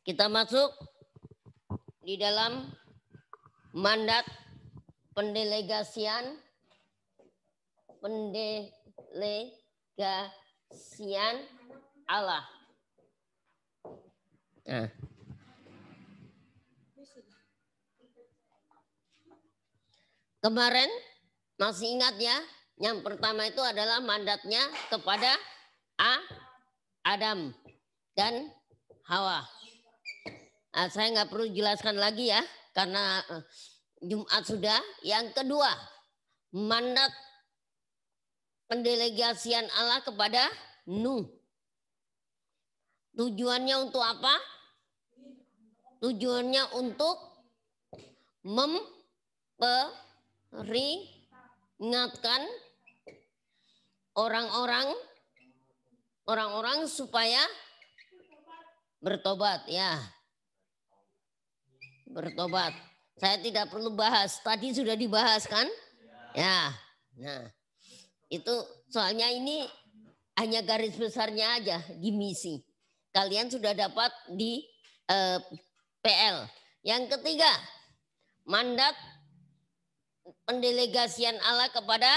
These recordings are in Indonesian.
Kita masuk di dalam mandat pendelegasian pendelegasian Allah. Nah. Kemarin masih ingat ya, yang pertama itu adalah mandatnya kepada A Adam dan Hawa. Nah, saya nggak perlu jelaskan lagi ya, karena eh, Jumat sudah. Yang kedua, mandat pendelegasian Allah kepada Nuh. Tujuannya untuk apa? Tujuannya untuk memperingatkan orang-orang orang-orang supaya Bertobat ya. Bertobat. Saya tidak perlu bahas. Tadi sudah dibahas kan? Ya. Nah, itu soalnya ini hanya garis besarnya aja di misi. Kalian sudah dapat di eh, PL. Yang ketiga, mandat pendelegasian Allah kepada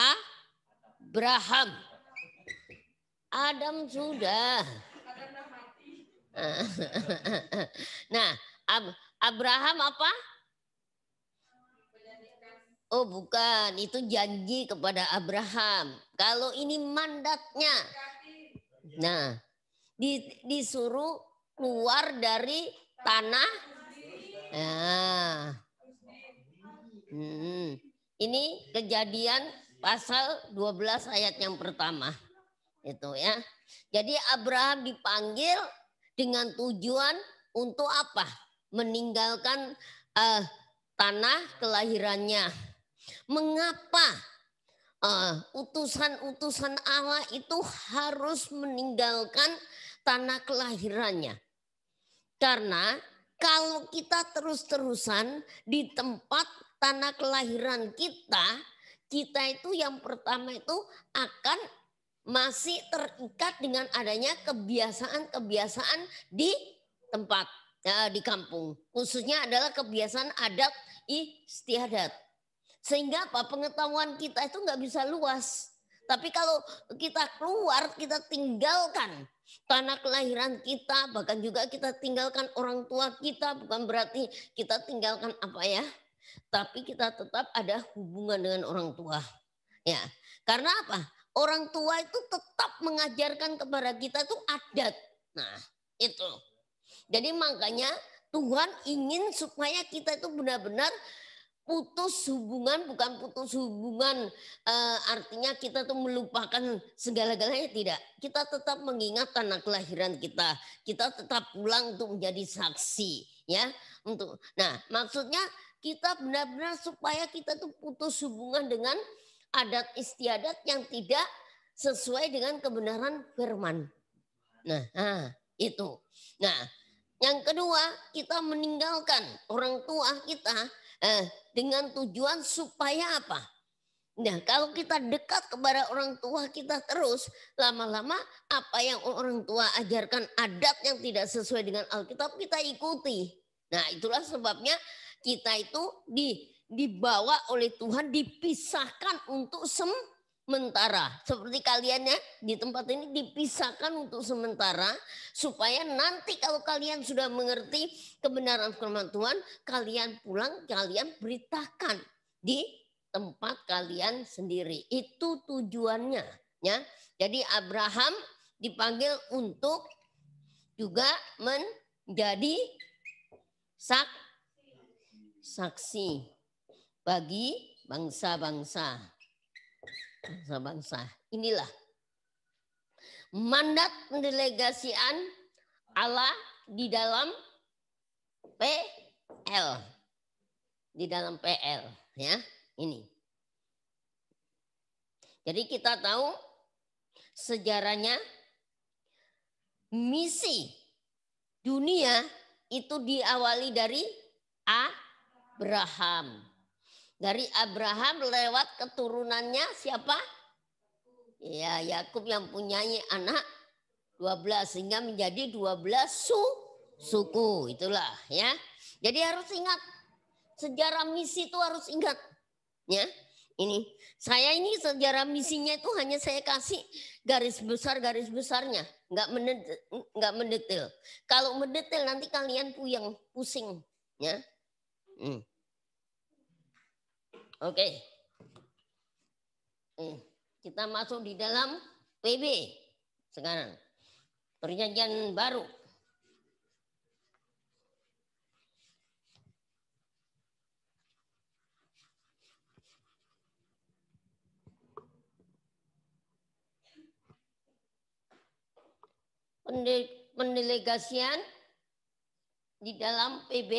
Abraham. Adam sudah. nah, Ab Abraham apa? Oh bukan, itu janji kepada Abraham. Kalau ini mandatnya. Nah, di, disuruh keluar dari tanah. Nah. Hmm. Ini kejadian pasal 12 ayat yang pertama. Itu ya. Jadi Abraham dipanggil dengan tujuan untuk apa? Meninggalkan uh, tanah kelahirannya. Mengapa eh, utusan-utusan uh, utusan -utusan Allah itu harus meninggalkan tanah kelahirannya? Karena kalau kita terus-terusan di tempat tanah kelahiran kita, kita itu yang pertama itu akan masih terikat dengan adanya kebiasaan-kebiasaan di tempat ya, di kampung. Khususnya adalah kebiasaan adat istiadat. Sehingga apa pengetahuan kita itu nggak bisa luas. Tapi kalau kita keluar, kita tinggalkan tanah kelahiran kita, bahkan juga kita tinggalkan orang tua kita, bukan berarti kita tinggalkan apa ya, tapi kita tetap ada hubungan dengan orang tua. Ya, karena apa? orang tua itu tetap mengajarkan kepada kita itu adat. Nah, itu. Jadi makanya Tuhan ingin supaya kita itu benar-benar putus hubungan bukan putus hubungan e, artinya kita tuh melupakan segala-galanya tidak kita tetap mengingat tanah kelahiran kita kita tetap pulang untuk menjadi saksi ya untuk nah maksudnya kita benar-benar supaya kita tuh putus hubungan dengan adat istiadat yang tidak sesuai dengan kebenaran firman. Nah, nah itu. Nah, yang kedua kita meninggalkan orang tua kita eh, dengan tujuan supaya apa? Nah, kalau kita dekat kepada orang tua kita terus, lama-lama apa yang orang tua ajarkan adat yang tidak sesuai dengan Alkitab kita ikuti. Nah, itulah sebabnya kita itu di dibawa oleh Tuhan dipisahkan untuk sementara. Seperti kalian ya di tempat ini dipisahkan untuk sementara supaya nanti kalau kalian sudah mengerti kebenaran firman Tuhan, kalian pulang, kalian beritakan di tempat kalian sendiri. Itu tujuannya ya. Jadi Abraham dipanggil untuk juga menjadi sak saksi bagi bangsa-bangsa. Bangsa-bangsa. Inilah mandat pendelegasian Allah di dalam PL. Di dalam PL ya, ini. Jadi kita tahu sejarahnya misi dunia itu diawali dari Abraham dari Abraham lewat keturunannya siapa? Ya, Yakub yang punyai anak 12 sehingga menjadi 12 su suku. Itulah ya. Jadi harus ingat sejarah misi itu harus ingat. Ya. Ini saya ini sejarah misinya itu hanya saya kasih garis besar garis besarnya, nggak mendetil. nggak mendetil. Kalau mendetil nanti kalian puyeng, pusing, ya. Hmm. Oke. Eh, kita masuk di dalam PB sekarang. Perjanjian baru. Pendelegasian di dalam PB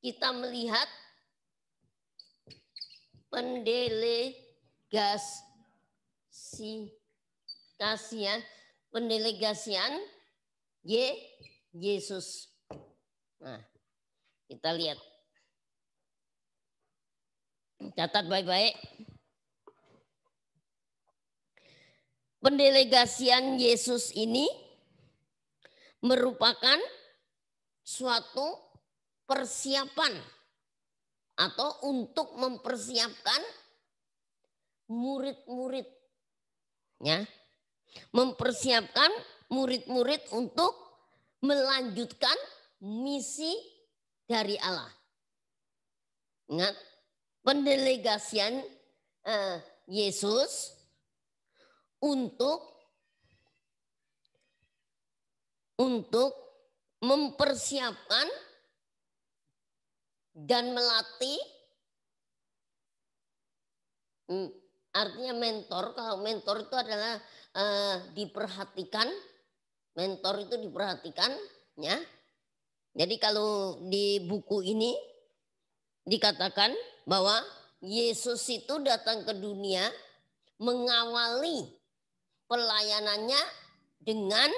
kita melihat pendelegasian pendelegasian Y Yesus. Nah, kita lihat. Catat baik-baik. Pendelegasian Yesus ini merupakan suatu persiapan atau untuk mempersiapkan murid muridnya mempersiapkan murid-murid untuk melanjutkan misi dari Allah. Ingat pendelegasian eh, Yesus untuk untuk mempersiapkan dan melatih hmm, artinya mentor kalau mentor itu adalah uh, diperhatikan mentor itu diperhatikan ya jadi kalau di buku ini dikatakan bahwa Yesus itu datang ke dunia mengawali pelayanannya dengan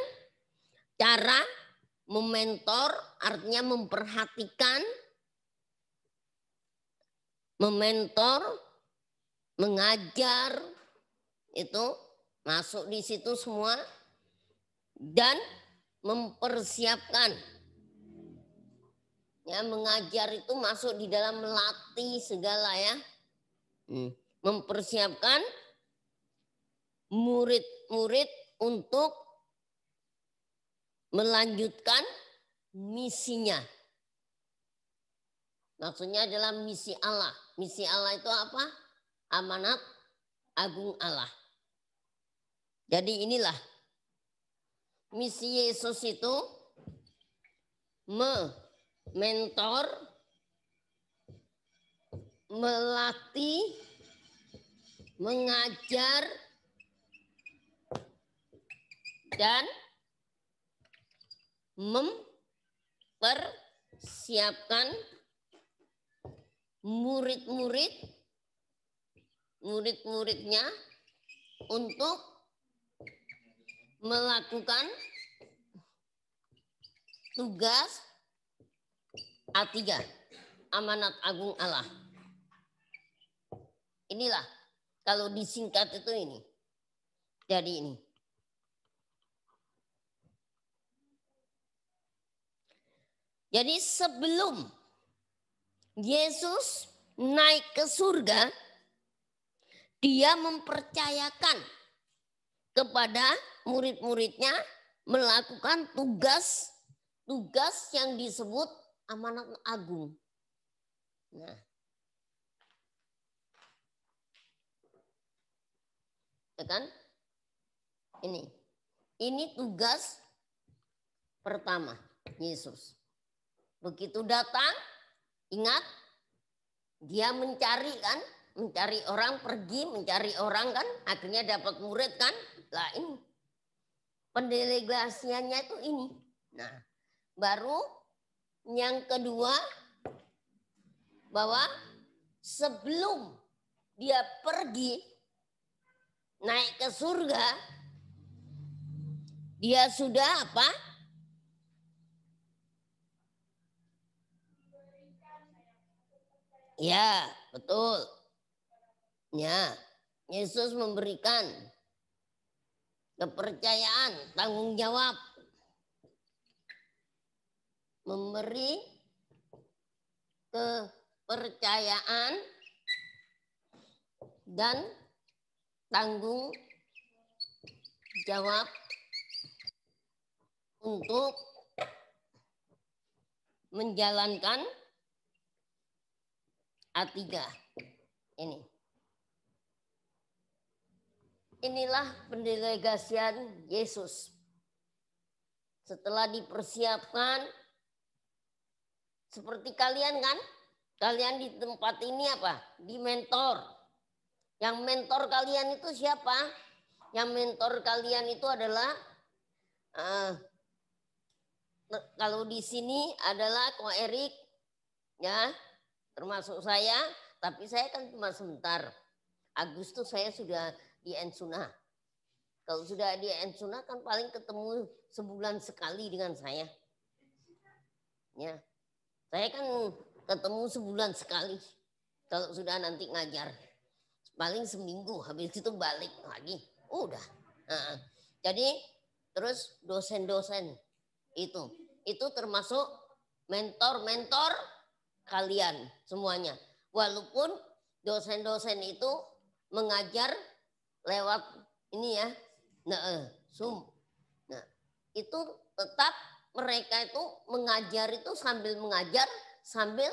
cara mementor artinya memperhatikan mementor, mengajar, itu masuk di situ semua dan mempersiapkan ya mengajar itu masuk di dalam melatih segala ya hmm. mempersiapkan murid-murid untuk melanjutkan misinya maksudnya adalah misi Allah Misi Allah itu apa? Amanat agung Allah. Jadi inilah misi Yesus itu mementor, melatih, mengajar, dan mempersiapkan murid-murid murid-muridnya untuk melakukan tugas A3 amanat agung Allah. Inilah kalau disingkat itu ini. Jadi ini. Jadi sebelum Yesus naik ke surga, dia mempercayakan kepada murid-muridnya melakukan tugas tugas yang disebut amanat agung. Nah, ya kan? Ini, ini tugas pertama Yesus. Begitu datang, Ingat, dia mencari kan, mencari orang pergi, mencari orang kan, akhirnya dapat murid kan. lain ini pendelegasiannya itu ini. Nah, baru yang kedua bahwa sebelum dia pergi naik ke surga, dia sudah apa? Ya, betul. Ya, Yesus memberikan kepercayaan, tanggung jawab. Memberi kepercayaan dan tanggung jawab untuk menjalankan A3 ini. Inilah pendelegasian Yesus. Setelah dipersiapkan seperti kalian kan? Kalian di tempat ini apa? Di mentor. Yang mentor kalian itu siapa? Yang mentor kalian itu adalah uh, kalau di sini adalah Ko Erik ya termasuk saya, tapi saya kan cuma sebentar. Agustus saya sudah di Ensuna. Kalau sudah di Ensuna kan paling ketemu sebulan sekali dengan saya. Ya. Saya kan ketemu sebulan sekali. Kalau sudah nanti ngajar. Paling seminggu, habis itu balik lagi. Udah. Nah, jadi terus dosen-dosen itu. Itu termasuk mentor-mentor kalian semuanya. Walaupun dosen-dosen itu mengajar lewat ini ya, nah, eh, Zoom. Nah, itu tetap mereka itu mengajar itu sambil mengajar sambil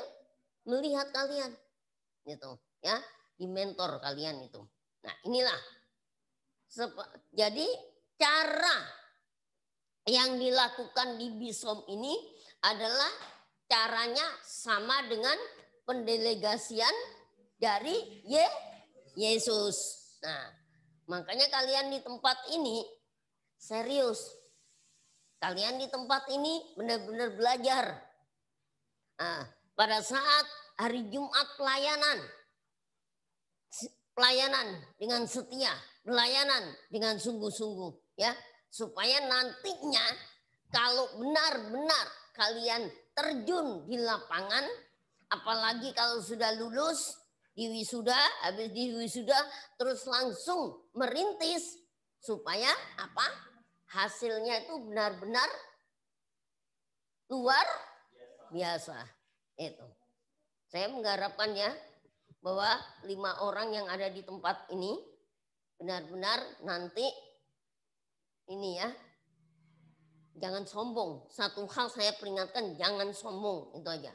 melihat kalian gitu ya di mentor kalian itu nah inilah jadi cara yang dilakukan di Bisom ini adalah caranya sama dengan pendelegasian dari Ye Yesus. Nah, makanya kalian di tempat ini serius. Kalian di tempat ini benar-benar belajar. Nah, pada saat hari Jumat pelayanan, pelayanan dengan setia, pelayanan dengan sungguh-sungguh, ya, supaya nantinya kalau benar-benar kalian terjun di lapangan, apalagi kalau sudah lulus di wisuda, habis di wisuda terus langsung merintis supaya apa? Hasilnya itu benar-benar luar biasa. Itu. Saya mengharapkan ya bahwa lima orang yang ada di tempat ini benar-benar nanti ini ya Jangan sombong. Satu hal saya peringatkan, jangan sombong. Itu aja.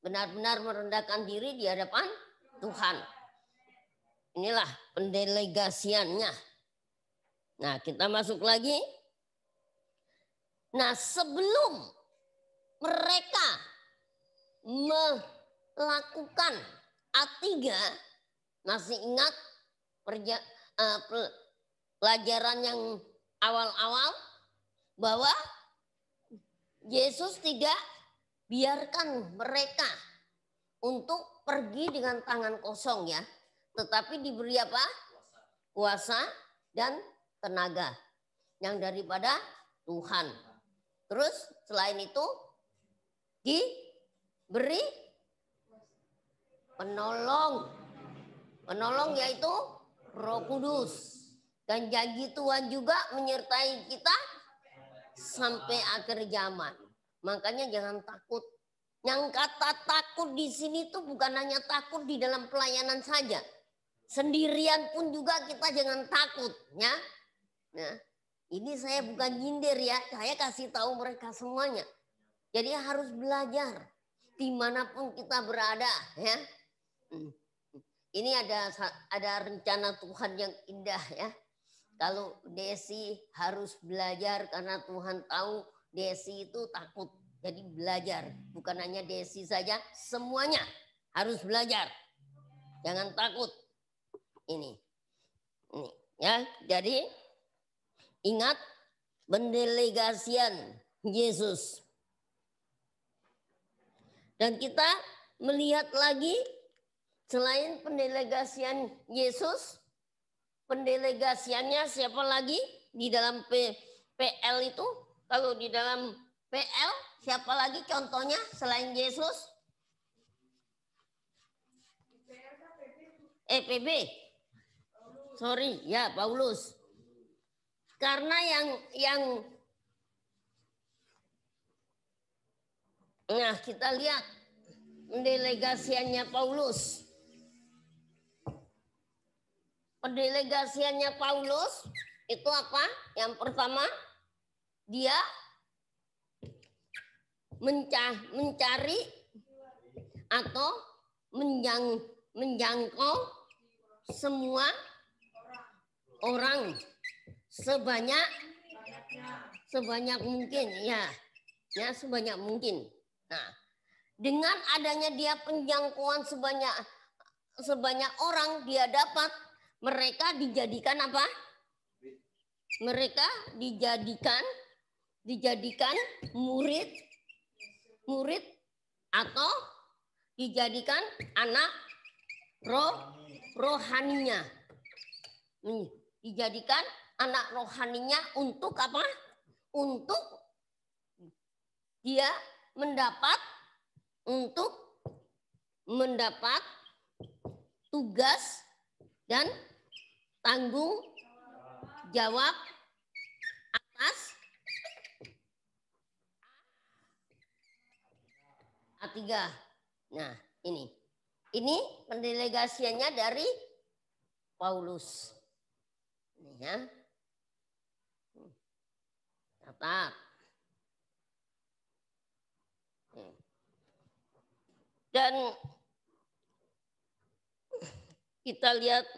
Benar-benar merendahkan diri di hadapan Tuhan. Inilah pendelegasiannya. Nah, kita masuk lagi. Nah, sebelum mereka melakukan A3, masih ingat eh, pelajaran yang awal-awal bahwa Yesus tidak biarkan mereka untuk pergi dengan tangan kosong ya, tetapi diberi apa? Kuasa dan tenaga yang daripada Tuhan. Terus selain itu diberi penolong. Penolong yaitu Roh Kudus. Dan janji Tuhan juga menyertai kita sampai akhir zaman. Makanya jangan takut. Yang kata takut di sini tuh bukan hanya takut di dalam pelayanan saja. Sendirian pun juga kita jangan takut, ya. Nah, ini saya bukan nyindir ya, saya kasih tahu mereka semuanya. Jadi harus belajar dimanapun kita berada, ya. Hmm. Ini ada ada rencana Tuhan yang indah ya kalau Desi harus belajar karena Tuhan tahu Desi itu takut. Jadi belajar, bukan hanya Desi saja, semuanya harus belajar. Jangan takut. Ini. Ini ya. Jadi ingat pendelegasian Yesus. Dan kita melihat lagi selain pendelegasian Yesus, pendelegasiannya siapa lagi di dalam P, PL itu? Kalau di dalam PL siapa lagi contohnya selain Yesus? EPB. Sorry, ya Paulus. Karena yang yang Nah, kita lihat pendelegasiannya Paulus. Pendelegasiannya Paulus itu apa? Yang pertama, dia menca mencari atau menjang menjangkau semua orang sebanyak sebanyak mungkin ya ya sebanyak mungkin nah dengan adanya dia penjangkauan sebanyak sebanyak orang dia dapat mereka dijadikan apa? Mereka dijadikan dijadikan murid murid atau dijadikan anak roh rohaninya. dijadikan anak rohaninya untuk apa? Untuk dia mendapat untuk mendapat tugas dan tanggung jawab atas A3. Nah, ini. Ini pendelegasiannya dari Paulus. Ini ya. Catat. Dan kita lihat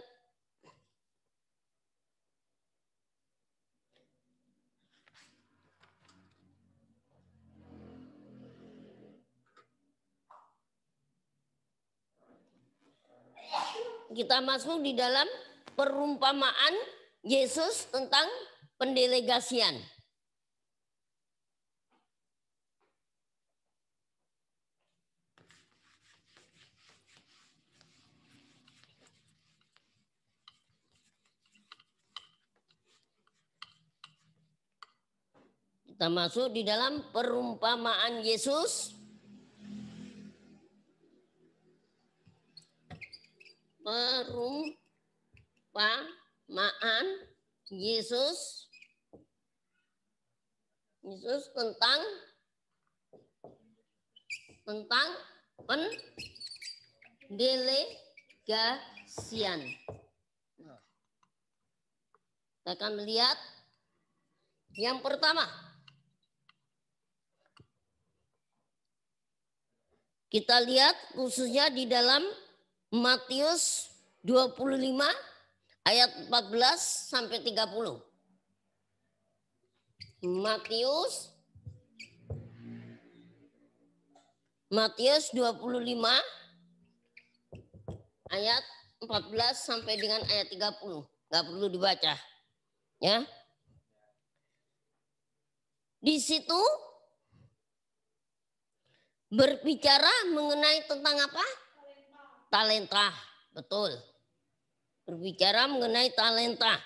kita masuk di dalam perumpamaan Yesus tentang pendelegasian. Kita masuk di dalam perumpamaan Yesus perumpamaan Yesus Yesus tentang tentang pendelegasian. Nah, kita akan melihat yang pertama. Kita lihat khususnya di dalam Matius 25 ayat 14 sampai 30. Matius Matius 25 ayat 14 sampai dengan ayat 30. Enggak perlu dibaca. Ya. Di situ berbicara mengenai tentang apa? talenta, betul. Berbicara mengenai talenta.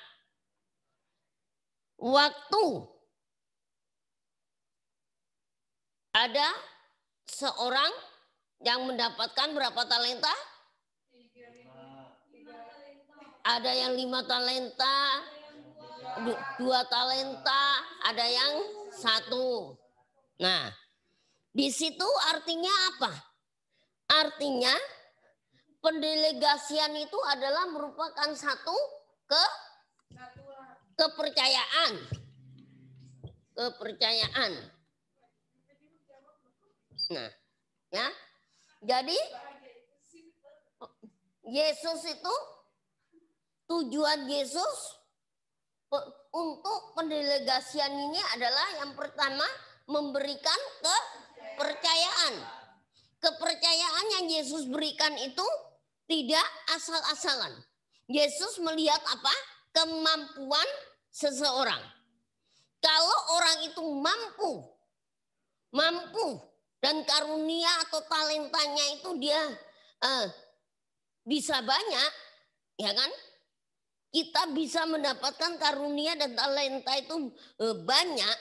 Waktu ada seorang yang mendapatkan berapa talenta? Ada yang lima talenta, dua talenta, ada yang satu. Nah, di situ artinya apa? Artinya pendelegasian itu adalah merupakan satu ke kepercayaan. Kepercayaan. Nah, ya. Jadi Yesus itu tujuan Yesus untuk pendelegasian ini adalah yang pertama memberikan kepercayaan. Kepercayaan yang Yesus berikan itu tidak asal-asalan. Yesus melihat apa? Kemampuan seseorang. Kalau orang itu mampu, mampu dan karunia atau talentanya itu dia eh, bisa banyak, ya kan? Kita bisa mendapatkan karunia dan talenta itu eh, banyak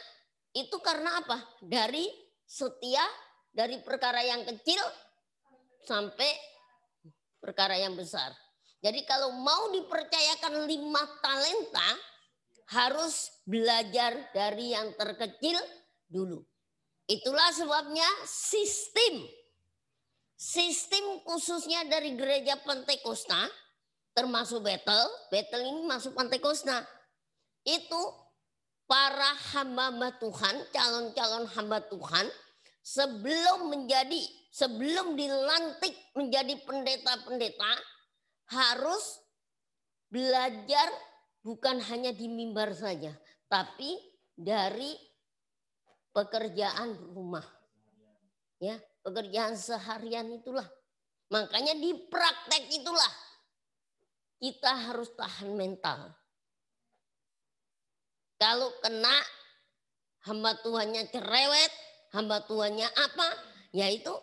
itu karena apa? Dari setia dari perkara yang kecil sampai perkara yang besar. Jadi kalau mau dipercayakan lima talenta, harus belajar dari yang terkecil dulu. Itulah sebabnya sistem. Sistem khususnya dari gereja Pentekosta, termasuk Betel, Betel ini masuk Pentekosta. Itu para hamba Tuhan, calon-calon hamba Tuhan, sebelum menjadi sebelum dilantik menjadi pendeta-pendeta harus belajar bukan hanya di mimbar saja, tapi dari pekerjaan rumah. Ya, pekerjaan seharian itulah. Makanya di praktek itulah kita harus tahan mental. Kalau kena hamba Tuhannya cerewet, hamba tuannya apa? Yaitu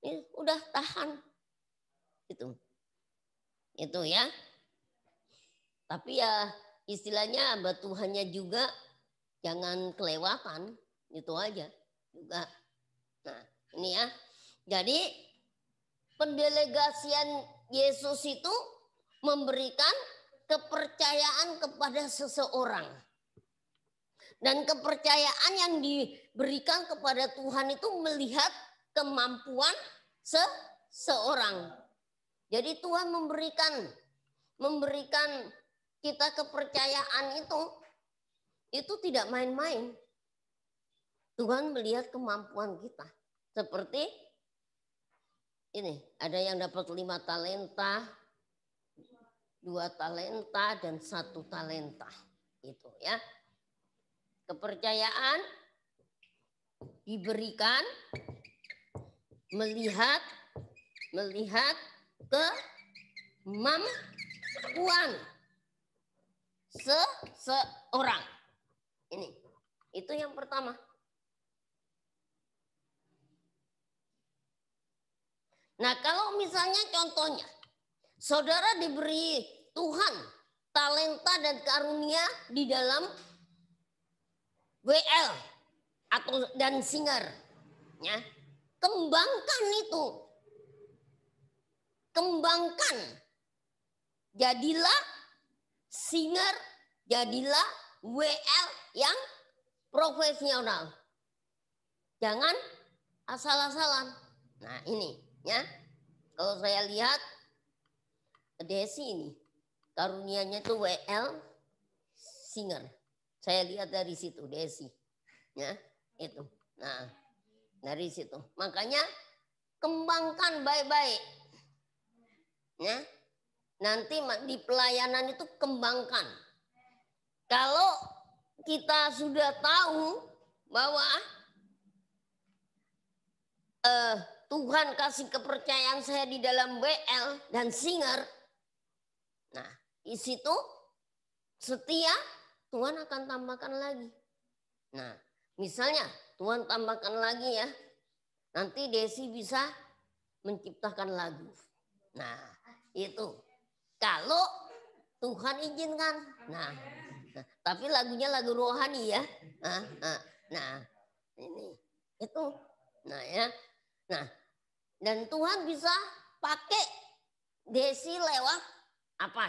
ya, udah tahan. Itu. Itu ya. Tapi ya istilahnya hamba Tuhannya juga jangan kelewatan, itu aja juga. Nah, ini ya. Jadi pendelegasian Yesus itu memberikan kepercayaan kepada seseorang. Dan kepercayaan yang diberikan kepada Tuhan itu melihat kemampuan seseorang. Jadi Tuhan memberikan memberikan kita kepercayaan itu itu tidak main-main. Tuhan melihat kemampuan kita. Seperti ini, ada yang dapat lima talenta, dua talenta, dan satu talenta. Itu ya. Kepercayaan diberikan melihat melihat ke kemampuan seseorang. Ini. Itu yang pertama. Nah, kalau misalnya contohnya saudara diberi Tuhan talenta dan karunia di dalam WL atau dan singer ya kembangkan itu kembangkan jadilah singer jadilah WL yang profesional jangan asal-asalan nah ini ya kalau saya lihat Desi ini karunianya itu WL singer saya lihat dari situ Desi. Ya, itu. Nah, dari situ. Makanya kembangkan baik-baik. Ya. Nanti di pelayanan itu kembangkan. Kalau kita sudah tahu bahwa eh, Tuhan kasih kepercayaan saya di dalam BL dan Singer. Nah, di situ setia Tuhan akan tambahkan lagi. Nah, misalnya Tuhan tambahkan lagi ya. Nanti Desi bisa menciptakan lagu. Nah, itu. Kalau Tuhan izinkan. Nah, tapi lagunya lagu rohani ya. Nah, nah, nah ini itu. Nah ya. Nah, dan Tuhan bisa pakai Desi lewat apa?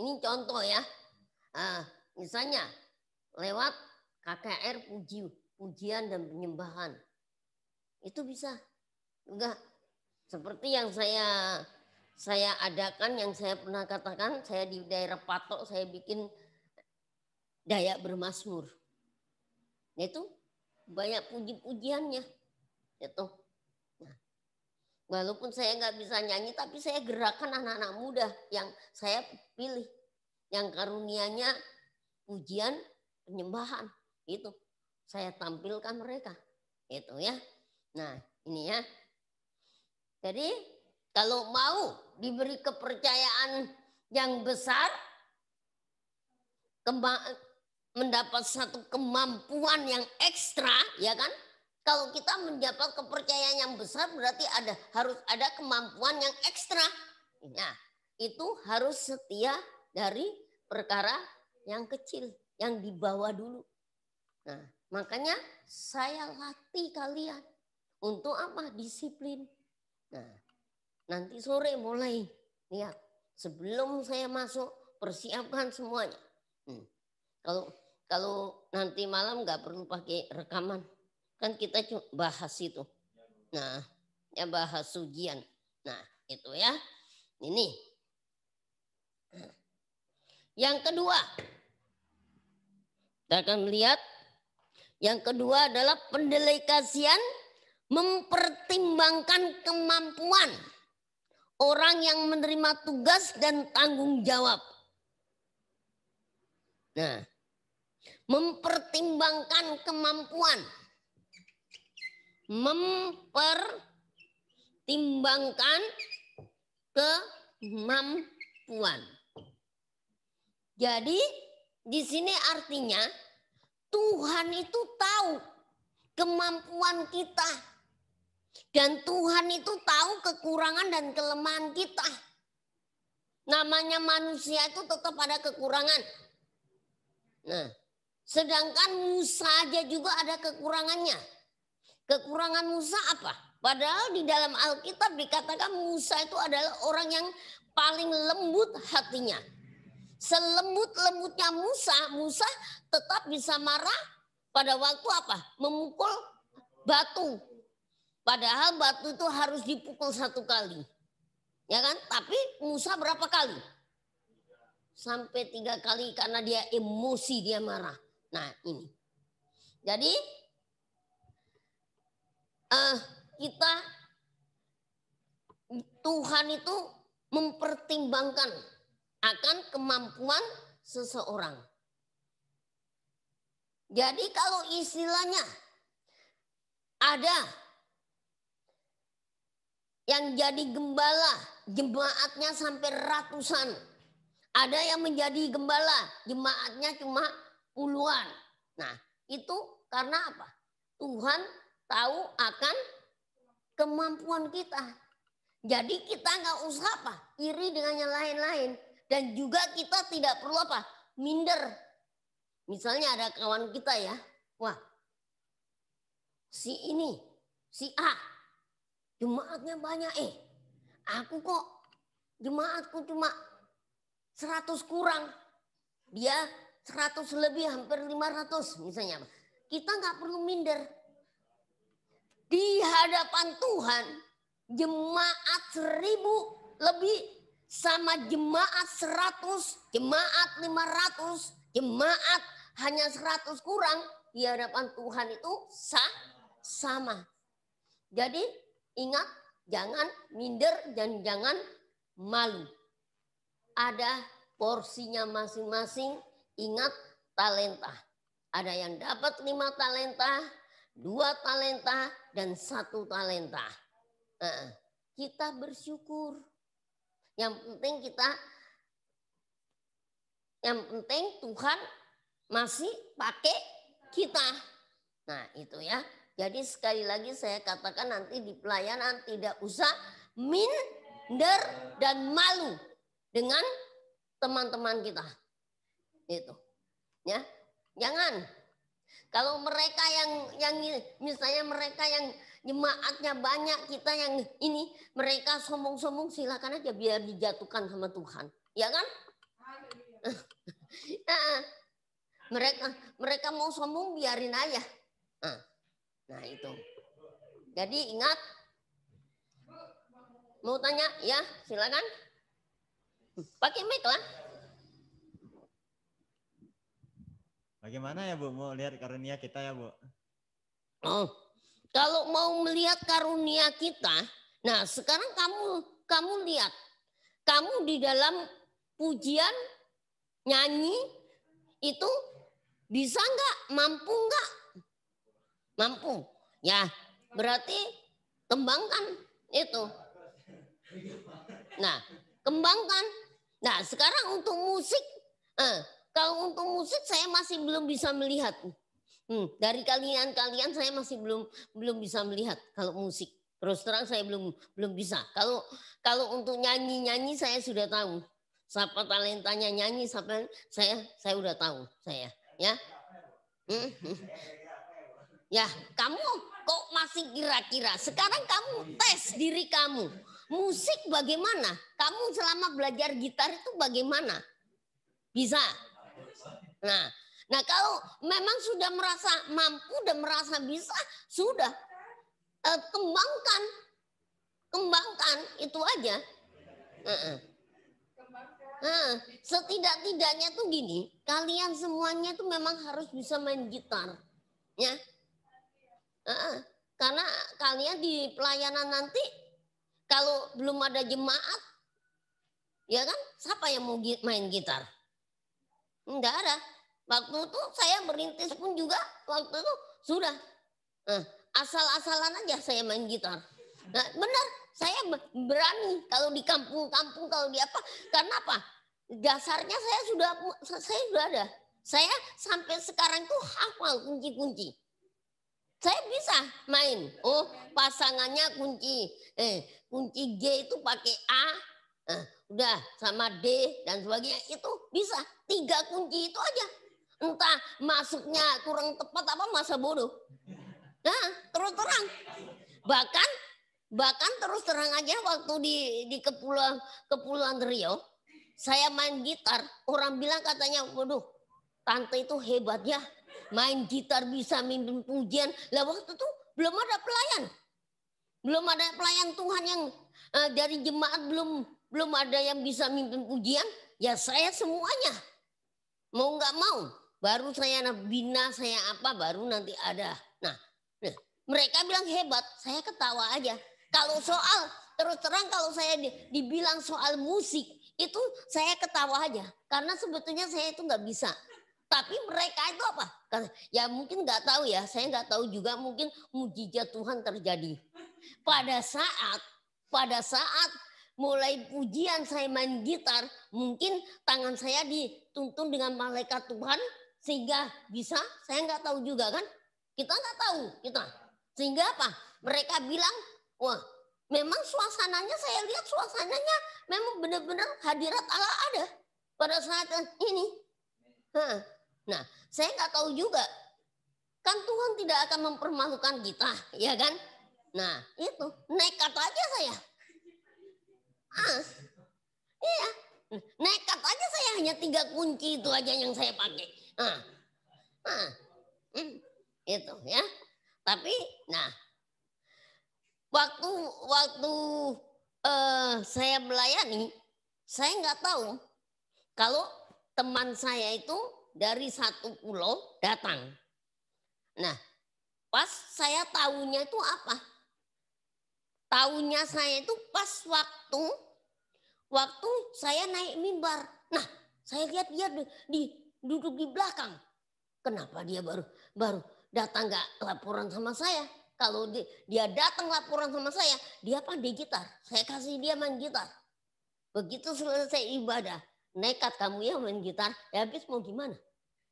Ini contoh ya. Uh, Misalnya lewat KKR puji, pujian dan penyembahan. Itu bisa. Enggak seperti yang saya saya adakan yang saya pernah katakan, saya di daerah Patok saya bikin daya bermasmur. itu banyak puji-pujiannya. Itu. Nah, walaupun saya nggak bisa nyanyi, tapi saya gerakan anak-anak muda yang saya pilih. Yang karunianya pujian, penyembahan. Itu saya tampilkan mereka. Itu ya. Nah, ini ya. Jadi kalau mau diberi kepercayaan yang besar, mendapat satu kemampuan yang ekstra, ya kan? Kalau kita mendapat kepercayaan yang besar berarti ada harus ada kemampuan yang ekstra. Nah, itu harus setia dari perkara yang kecil, yang di bawah dulu. Nah, makanya saya latih kalian untuk apa? Disiplin. Nah, nanti sore mulai lihat. Sebelum saya masuk, persiapkan semuanya. Hmm. Kalau kalau nanti malam nggak perlu pakai rekaman, kan kita bahas itu. Nah, ya bahas ujian. Nah, itu ya. Ini. Yang kedua, kita akan melihat yang kedua adalah pendelegasian mempertimbangkan kemampuan orang yang menerima tugas dan tanggung jawab. Nah, mempertimbangkan kemampuan. Mempertimbangkan kemampuan. Jadi di sini artinya Tuhan itu tahu kemampuan kita. Dan Tuhan itu tahu kekurangan dan kelemahan kita. Namanya manusia itu tetap ada kekurangan. Nah, sedangkan Musa aja juga ada kekurangannya. Kekurangan Musa apa? Padahal di dalam Alkitab dikatakan Musa itu adalah orang yang paling lembut hatinya selembut lembutnya Musa, Musa tetap bisa marah pada waktu apa? Memukul batu. Padahal batu itu harus dipukul satu kali. Ya kan? Tapi Musa berapa kali? Sampai tiga kali karena dia emosi, dia marah. Nah ini. Jadi uh, kita Tuhan itu mempertimbangkan akan kemampuan seseorang. Jadi kalau istilahnya ada yang jadi gembala, jemaatnya sampai ratusan. Ada yang menjadi gembala, jemaatnya cuma puluhan. Nah, itu karena apa? Tuhan tahu akan kemampuan kita. Jadi kita nggak usah apa iri dengan yang lain-lain. Dan juga kita tidak perlu apa? Minder. Misalnya ada kawan kita ya. Wah, si ini, si A, jemaatnya banyak eh. Aku kok jemaatku cuma 100 kurang. Dia 100 lebih hampir 500 misalnya. Kita nggak perlu minder. Di hadapan Tuhan jemaat seribu lebih sama jemaat 100, jemaat 500, jemaat hanya 100 kurang di hadapan Tuhan itu sah sama. Jadi ingat jangan minder dan jangan malu. Ada porsinya masing-masing, ingat talenta. Ada yang dapat lima talenta, dua talenta, dan satu talenta. kita bersyukur yang penting kita yang penting Tuhan masih pakai kita. Nah, itu ya. Jadi sekali lagi saya katakan nanti di pelayanan tidak usah minder dan malu dengan teman-teman kita. Itu. Ya. Jangan kalau mereka yang yang misalnya mereka yang jemaatnya banyak kita yang ini mereka sombong-sombong silakan aja biar dijatuhkan sama Tuhan ya kan nah, mereka mereka mau sombong biarin aja nah, nah itu jadi ingat mau tanya ya silakan pakai mic lah Bagaimana ya Bu, mau lihat karunia kita ya Bu? Oh, kalau mau melihat karunia kita, nah sekarang kamu kamu lihat, kamu di dalam pujian nyanyi itu bisa nggak, mampu nggak, mampu. Ya berarti kembangkan itu. Nah kembangkan. Nah sekarang untuk musik, eh, kalau untuk musik saya masih belum bisa melihat. Hmm, dari kalian-kalian saya masih belum belum bisa melihat kalau musik. Terus terang saya belum belum bisa. Kalau kalau untuk nyanyi-nyanyi saya sudah tahu. Siapa talentanya nyanyi siapa saya saya sudah tahu saya ya. Hmm, hmm. Ya, kamu kok masih kira-kira. Sekarang kamu tes diri kamu. Musik bagaimana? Kamu selama belajar gitar itu bagaimana? Bisa. Nah, Nah kalau memang sudah merasa mampu dan merasa bisa, sudah eh, kembangkan, kembangkan itu aja. setidak-tidaknya tuh gini, kalian semuanya tuh memang harus bisa main gitar, ya. karena kalian di pelayanan nanti kalau belum ada jemaat, ya kan, siapa yang mau main gitar? Enggak ada. Waktu itu saya merintis pun juga waktu itu sudah nah, asal-asalan aja saya main gitar. Nah, benar, saya berani kalau di kampung-kampung kalau di apa? Karena apa? Dasarnya saya sudah saya sudah ada. Saya sampai sekarang tuh hafal kunci-kunci. Saya bisa main. Oh, pasangannya kunci. Eh, kunci G itu pakai A. Nah, udah sama D dan sebagainya itu bisa tiga kunci itu aja Entah masuknya kurang tepat apa masa bodoh. Nah, terus terang. Bahkan bahkan terus terang aja waktu di di kepulauan kepulauan Riau, saya main gitar, orang bilang katanya, bodoh, tante itu hebat ya. Main gitar bisa mimpin pujian." Lah waktu itu belum ada pelayan. Belum ada pelayan Tuhan yang uh, dari jemaat belum belum ada yang bisa mimpin pujian, ya saya semuanya. Mau nggak mau baru saya bina saya apa baru nanti ada. Nah, nah, mereka bilang hebat, saya ketawa aja. Kalau soal terus terang kalau saya dibilang soal musik itu saya ketawa aja karena sebetulnya saya itu nggak bisa. Tapi mereka itu apa? Ya mungkin nggak tahu ya, saya nggak tahu juga mungkin mujizat Tuhan terjadi. Pada saat pada saat mulai pujian saya main gitar, mungkin tangan saya dituntun dengan malaikat Tuhan sehingga bisa, saya nggak tahu juga kan. Kita nggak tahu, kita. Sehingga apa? Mereka bilang, wah memang suasananya saya lihat suasananya memang benar-benar hadirat Allah ada pada saat ini. Nah, saya nggak tahu juga. Kan Tuhan tidak akan mempermalukan kita, ya kan? Nah, itu nekat aja saya. Ah, iya, nekat aja saya hanya tiga kunci itu aja yang saya pakai. Nah, nah, itu ya. Tapi, nah, waktu waktu uh, saya melayani, saya nggak tahu kalau teman saya itu dari satu pulau datang. Nah, pas saya tahunya itu apa? Tahunya saya itu pas waktu waktu saya naik mimbar. Nah, saya lihat dia di, di duduk di belakang. Kenapa dia baru baru datang nggak laporan sama saya? Kalau dia, dia datang laporan sama saya, dia Di gitar. Saya kasih dia main gitar. Begitu selesai ibadah, nekat kamu ya main gitar, ya habis mau gimana?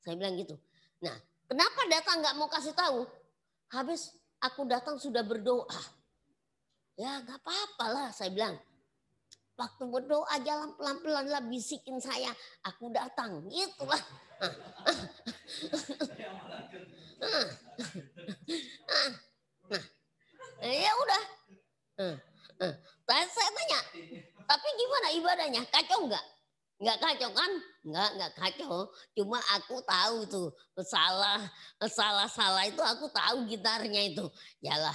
Saya bilang gitu. Nah, kenapa datang nggak mau kasih tahu? Habis aku datang sudah berdoa. Ya nggak apa-apa lah, saya bilang. Waktu berdoa jalan pelan-pelan lah bisikin saya, aku datang. Gitulah. nah, ya udah. Tapi saya tanya, tapi gimana ibadahnya? Kacau nggak? Nggak kacau kan? Nggak, nggak kacau. Cuma aku tahu tuh salah, salah-salah itu aku tahu gitarnya itu. Yalah,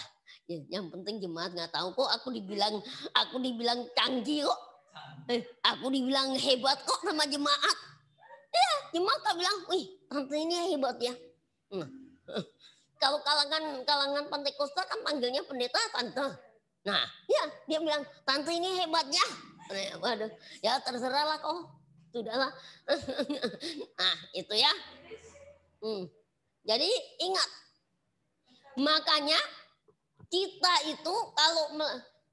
Ya, yang penting jemaat nggak tahu kok aku dibilang aku dibilang canggih kok eh, aku dibilang hebat kok sama jemaat ya jemaat tak bilang wih tante ini hebat ya nah, eh, kalau kalangan kalangan pentekosta kan panggilnya pendeta tante nah ya dia bilang tante ini hebat ya nah, waduh ya terserah lah kok sudahlah nah itu ya hmm. jadi ingat makanya kita itu kalau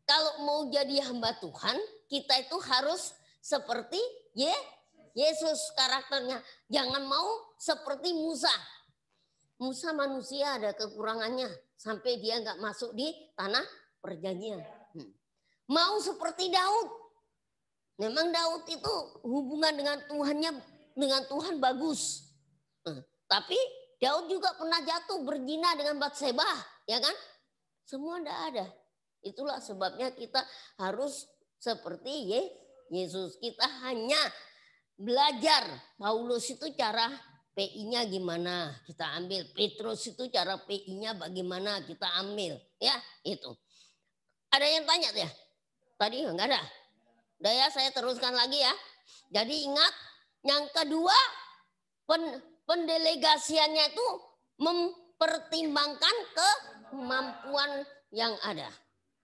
kalau mau jadi hamba Tuhan, kita itu harus seperti ya Yesus karakternya. Jangan mau seperti Musa. Musa manusia ada kekurangannya sampai dia nggak masuk di tanah perjanjian. Hmm. Mau seperti Daud. Memang Daud itu hubungan dengan Tuhannya dengan Tuhan bagus. Hmm. Tapi Daud juga pernah jatuh berzina dengan Batseba, ya kan? Semua tidak ada. Itulah sebabnya kita harus seperti Yesus. Kita hanya belajar. Paulus itu cara PI-nya gimana kita ambil. Petrus itu cara PI-nya bagaimana kita ambil. Ya itu. Ada yang tanya ya? Tadi enggak ada. Udah ya saya teruskan lagi ya. Jadi ingat yang kedua pen, pendelegasiannya itu mempertimbangkan ke kemampuan yang ada.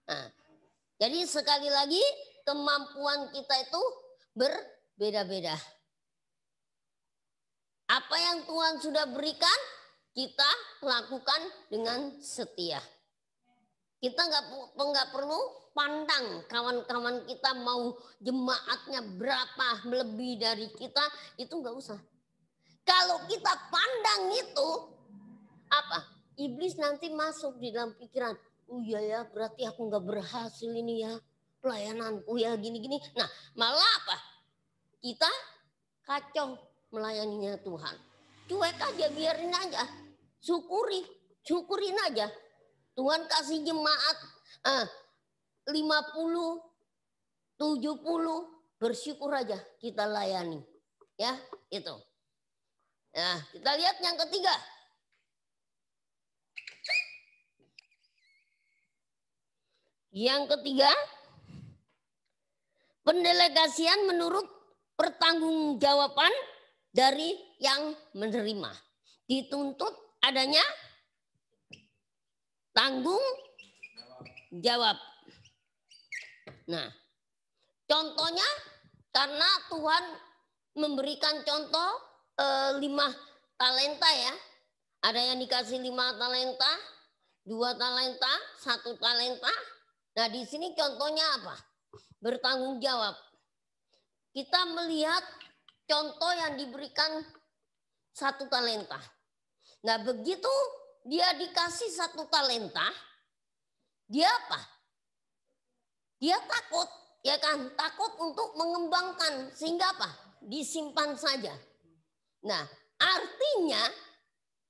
Nah, jadi sekali lagi kemampuan kita itu berbeda-beda. Apa yang Tuhan sudah berikan, kita lakukan dengan setia. Kita nggak nggak perlu pandang kawan-kawan kita mau jemaatnya berapa lebih dari kita itu nggak usah. Kalau kita pandang itu apa? iblis nanti masuk di dalam pikiran, oh iya ya berarti aku nggak berhasil ini ya pelayananku ya gini-gini. Nah malah apa? Kita kacau melayaninya Tuhan. Cuek aja biarin aja. Syukuri, syukurin aja. Tuhan kasih jemaat eh, 50, 70 bersyukur aja kita layani. Ya, itu. Nah, kita lihat yang ketiga. Yang ketiga, pendelegasian menurut pertanggungjawaban dari yang menerima. Dituntut adanya tanggung jawab. Nah, contohnya karena Tuhan memberikan contoh e, lima talenta ya. Ada yang dikasih lima talenta, dua talenta, satu talenta, Nah, di sini contohnya apa? Bertanggung jawab. Kita melihat contoh yang diberikan satu talenta. Nah, begitu dia dikasih satu talenta, dia apa? Dia takut, ya kan? Takut untuk mengembangkan sehingga apa? Disimpan saja. Nah, artinya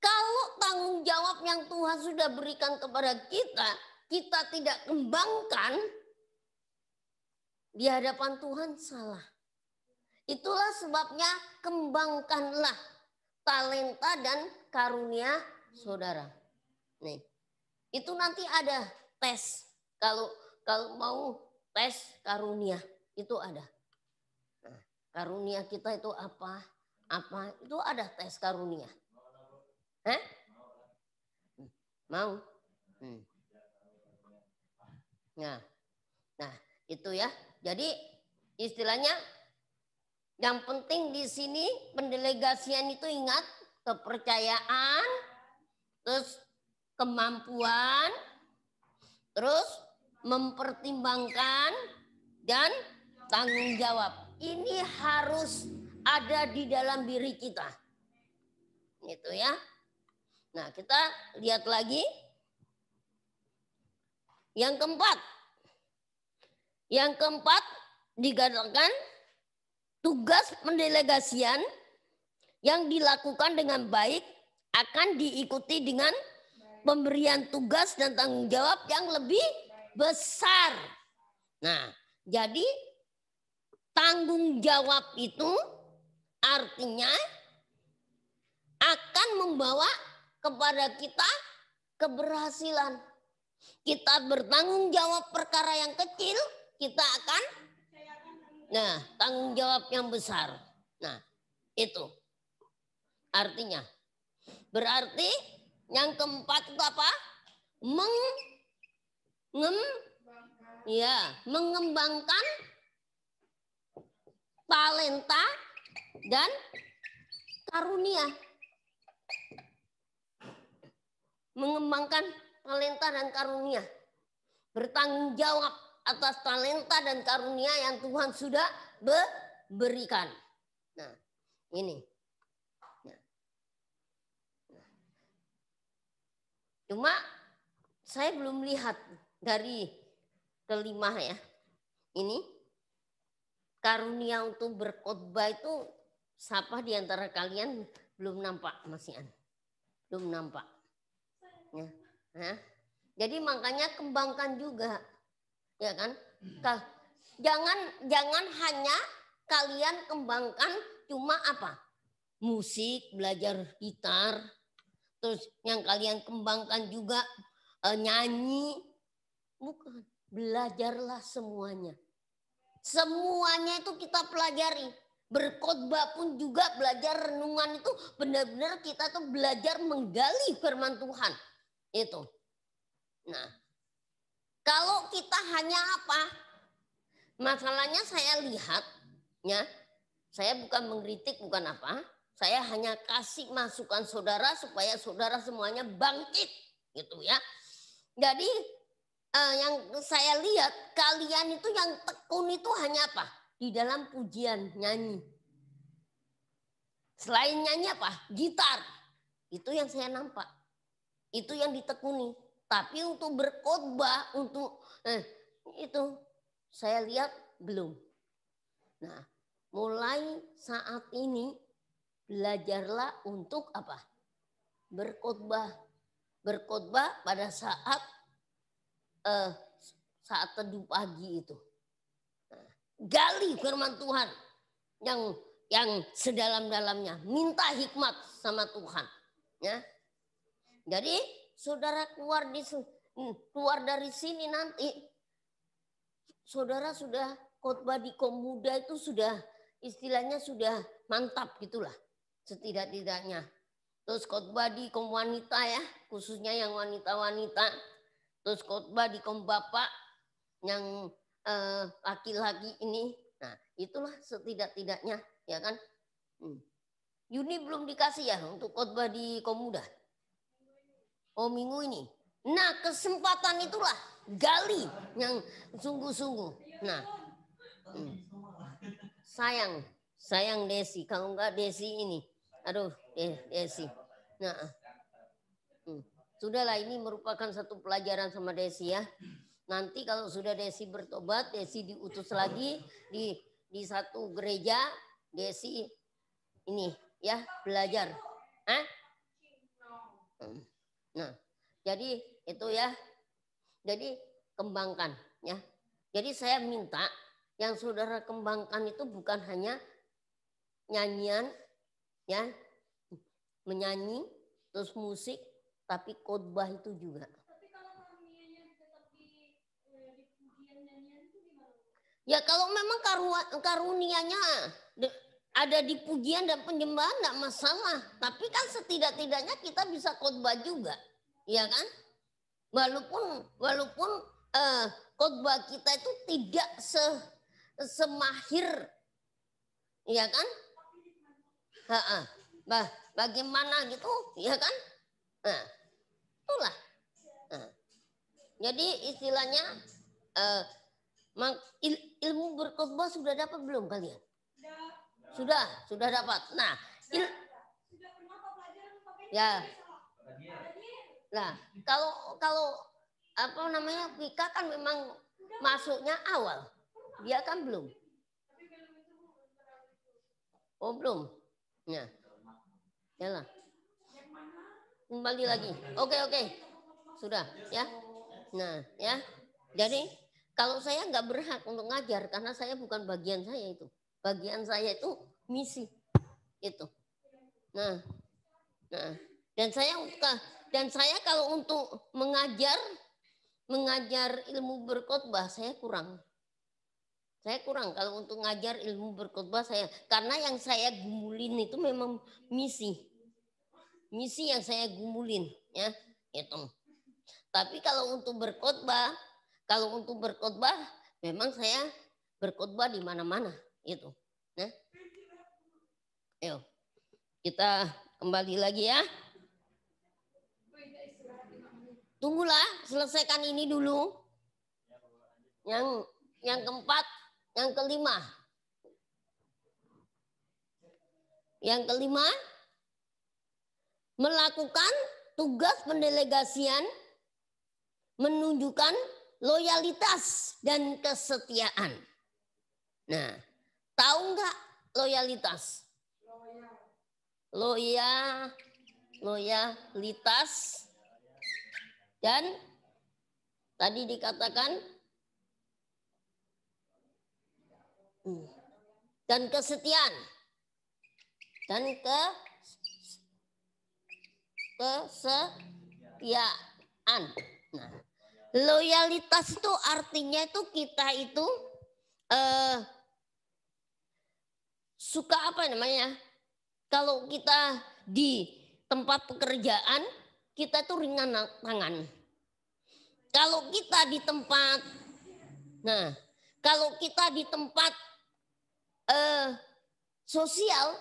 kalau tanggung jawab yang Tuhan sudah berikan kepada kita, kita tidak kembangkan di hadapan Tuhan salah. Itulah sebabnya kembangkanlah talenta dan karunia saudara. Nih, itu nanti ada tes kalau kalau mau tes karunia itu ada. karunia kita itu apa? Apa itu ada tes karunia? Hah? Hmm, mau? Hmm. Nah, nah itu ya. Jadi istilahnya yang penting di sini pendelegasian itu ingat kepercayaan, terus kemampuan, terus mempertimbangkan dan tanggung jawab. Ini harus ada di dalam diri kita. Itu ya. Nah, kita lihat lagi yang keempat, yang keempat dikatakan tugas mendelegasian yang dilakukan dengan baik akan diikuti dengan pemberian tugas dan tanggung jawab yang lebih besar. Nah, jadi tanggung jawab itu artinya akan membawa kepada kita keberhasilan kita bertanggung jawab perkara yang kecil, kita akan nah tanggung jawab yang besar. Nah, itu artinya. Berarti yang keempat itu apa? Mengem ya, mengembangkan talenta dan karunia. Mengembangkan talenta dan karunia. Bertanggung jawab atas talenta dan karunia yang Tuhan sudah berikan. Nah, ini. Nah. Cuma saya belum lihat dari kelima ya. Ini karunia untuk berkhotbah itu siapa di antara kalian belum nampak Mas Ian? Belum nampak. Ya. Nah, jadi makanya kembangkan juga, ya kan? Jangan jangan hanya kalian kembangkan cuma apa? Musik, belajar gitar, terus yang kalian kembangkan juga e, nyanyi, bukan? Belajarlah semuanya. Semuanya itu kita pelajari. Berkhotbah pun juga belajar renungan itu benar-benar kita tuh belajar menggali firman Tuhan itu. Nah, kalau kita hanya apa? Masalahnya saya lihat, ya, saya bukan mengkritik, bukan apa. Saya hanya kasih masukan saudara supaya saudara semuanya bangkit, gitu ya. Jadi eh, yang saya lihat kalian itu yang tekun itu hanya apa? Di dalam pujian nyanyi. Selain nyanyi apa? Gitar. Itu yang saya nampak itu yang ditekuni. Tapi untuk berkhotbah untuk eh, itu saya lihat belum. Nah, mulai saat ini belajarlah untuk apa? Berkhotbah. Berkhotbah pada saat eh, saat teduh pagi itu. Nah, gali firman Tuhan yang yang sedalam-dalamnya, minta hikmat sama Tuhan, ya. Jadi saudara keluar di mm, keluar dari sini nanti saudara sudah khotbah di komuda itu sudah istilahnya sudah mantap gitulah setidak-tidaknya. Terus khotbah di kaum wanita ya, khususnya yang wanita-wanita. Terus khotbah di kaum bapak yang eh, laki-laki eh, ini. Nah, itulah setidak-tidaknya ya kan. Hmm. Yuni belum dikasih ya untuk khotbah di kaum muda. Oh minggu ini. Nah kesempatan itulah gali yang sungguh-sungguh. Nah hmm. sayang, sayang Desi. Kalau enggak Desi ini, aduh eh, Desi. Nah hmm. sudahlah ini merupakan satu pelajaran sama Desi ya. Nanti kalau sudah Desi bertobat, Desi diutus lagi di di satu gereja, Desi ini ya belajar. Hah? Hmm. Nah, jadi itu ya. Jadi kembangkan ya. Jadi saya minta yang saudara kembangkan itu bukan hanya nyanyian ya, menyanyi terus musik tapi khotbah itu juga. Eh, ya kalau memang karunia, karunianya ada di pujian dan penyembahan tidak masalah. Tapi kan setidak-tidaknya kita bisa khotbah juga, ya kan? Walaupun walaupun uh, khotbah kita itu tidak se semahir, ya kan? Ha -ha. Bah, bagaimana gitu, ya kan? Nah, itulah. Nah, jadi istilahnya eh, il ilmu berkhotbah sudah dapat belum kalian? Sudah, sudah dapat. Nah, il... ya. Nah, kalau kalau apa namanya Wika kan memang masuknya awal. Dia kan belum. Oh belum. ya nah, ya lah Kembali lagi. Oke oke. Sudah ya. Nah ya. Jadi kalau saya nggak berhak untuk ngajar karena saya bukan bagian saya itu bagian saya itu misi itu. Nah, nah dan saya dan saya kalau untuk mengajar mengajar ilmu berkhotbah saya kurang. Saya kurang kalau untuk ngajar ilmu berkhotbah saya karena yang saya gumulin itu memang misi. Misi yang saya gumulin ya, itu. Tapi kalau untuk berkhotbah, kalau untuk berkhotbah memang saya berkhotbah di mana-mana itu. Nah, yuk kita kembali lagi ya. Tunggulah selesaikan ini dulu. Yang yang keempat, yang kelima. Yang kelima, melakukan tugas pendelegasian menunjukkan loyalitas dan kesetiaan. Nah, Tahu nggak loyalitas? Loya, loyalitas dan tadi dikatakan hmm. dan kesetiaan dan ke kesetiaan. Nah, loyalitas itu artinya itu kita itu eh, suka apa namanya? Kalau kita di tempat pekerjaan, kita tuh ringan tangan. Kalau kita di tempat, nah, kalau kita di tempat eh, sosial,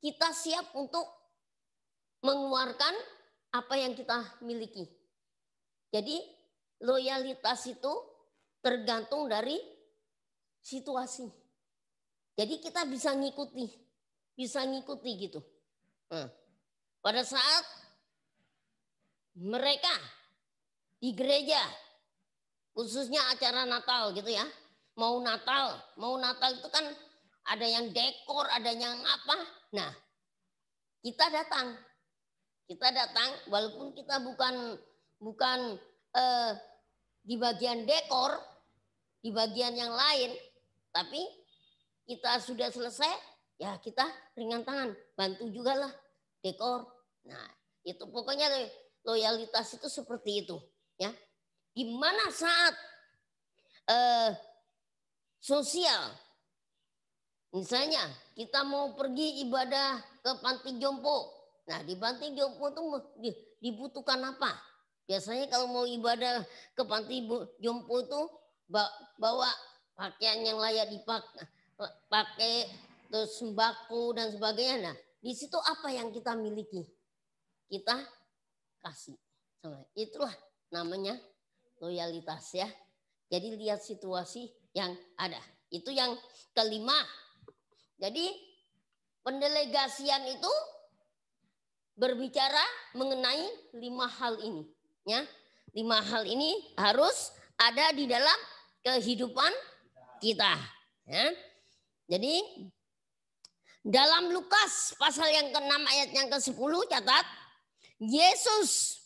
kita siap untuk mengeluarkan apa yang kita miliki. Jadi loyalitas itu tergantung dari situasi. Jadi kita bisa ngikuti, bisa ngikuti gitu. Nah, pada saat mereka di gereja, khususnya acara Natal gitu ya, mau Natal, mau Natal itu kan ada yang dekor, ada yang apa. Nah, kita datang, kita datang, walaupun kita bukan bukan eh, di bagian dekor, di bagian yang lain, tapi kita sudah selesai, ya kita ringan tangan, bantu juga lah dekor. Nah, itu pokoknya loyalitas itu seperti itu, ya. Gimana saat eh, sosial, misalnya kita mau pergi ibadah ke panti jompo. Nah, di panti jompo itu dibutuhkan apa? Biasanya kalau mau ibadah ke panti jompo itu bawa pakaian yang layak dipakai pakai terus sembako dan sebagainya. Nah, di situ apa yang kita miliki? Kita kasih. Itulah namanya loyalitas ya. Jadi lihat situasi yang ada. Itu yang kelima. Jadi pendelegasian itu berbicara mengenai lima hal ini. Ya, lima hal ini harus ada di dalam kehidupan kita. Ya. Jadi dalam Lukas pasal yang ke-6 ayat yang ke-10 catat Yesus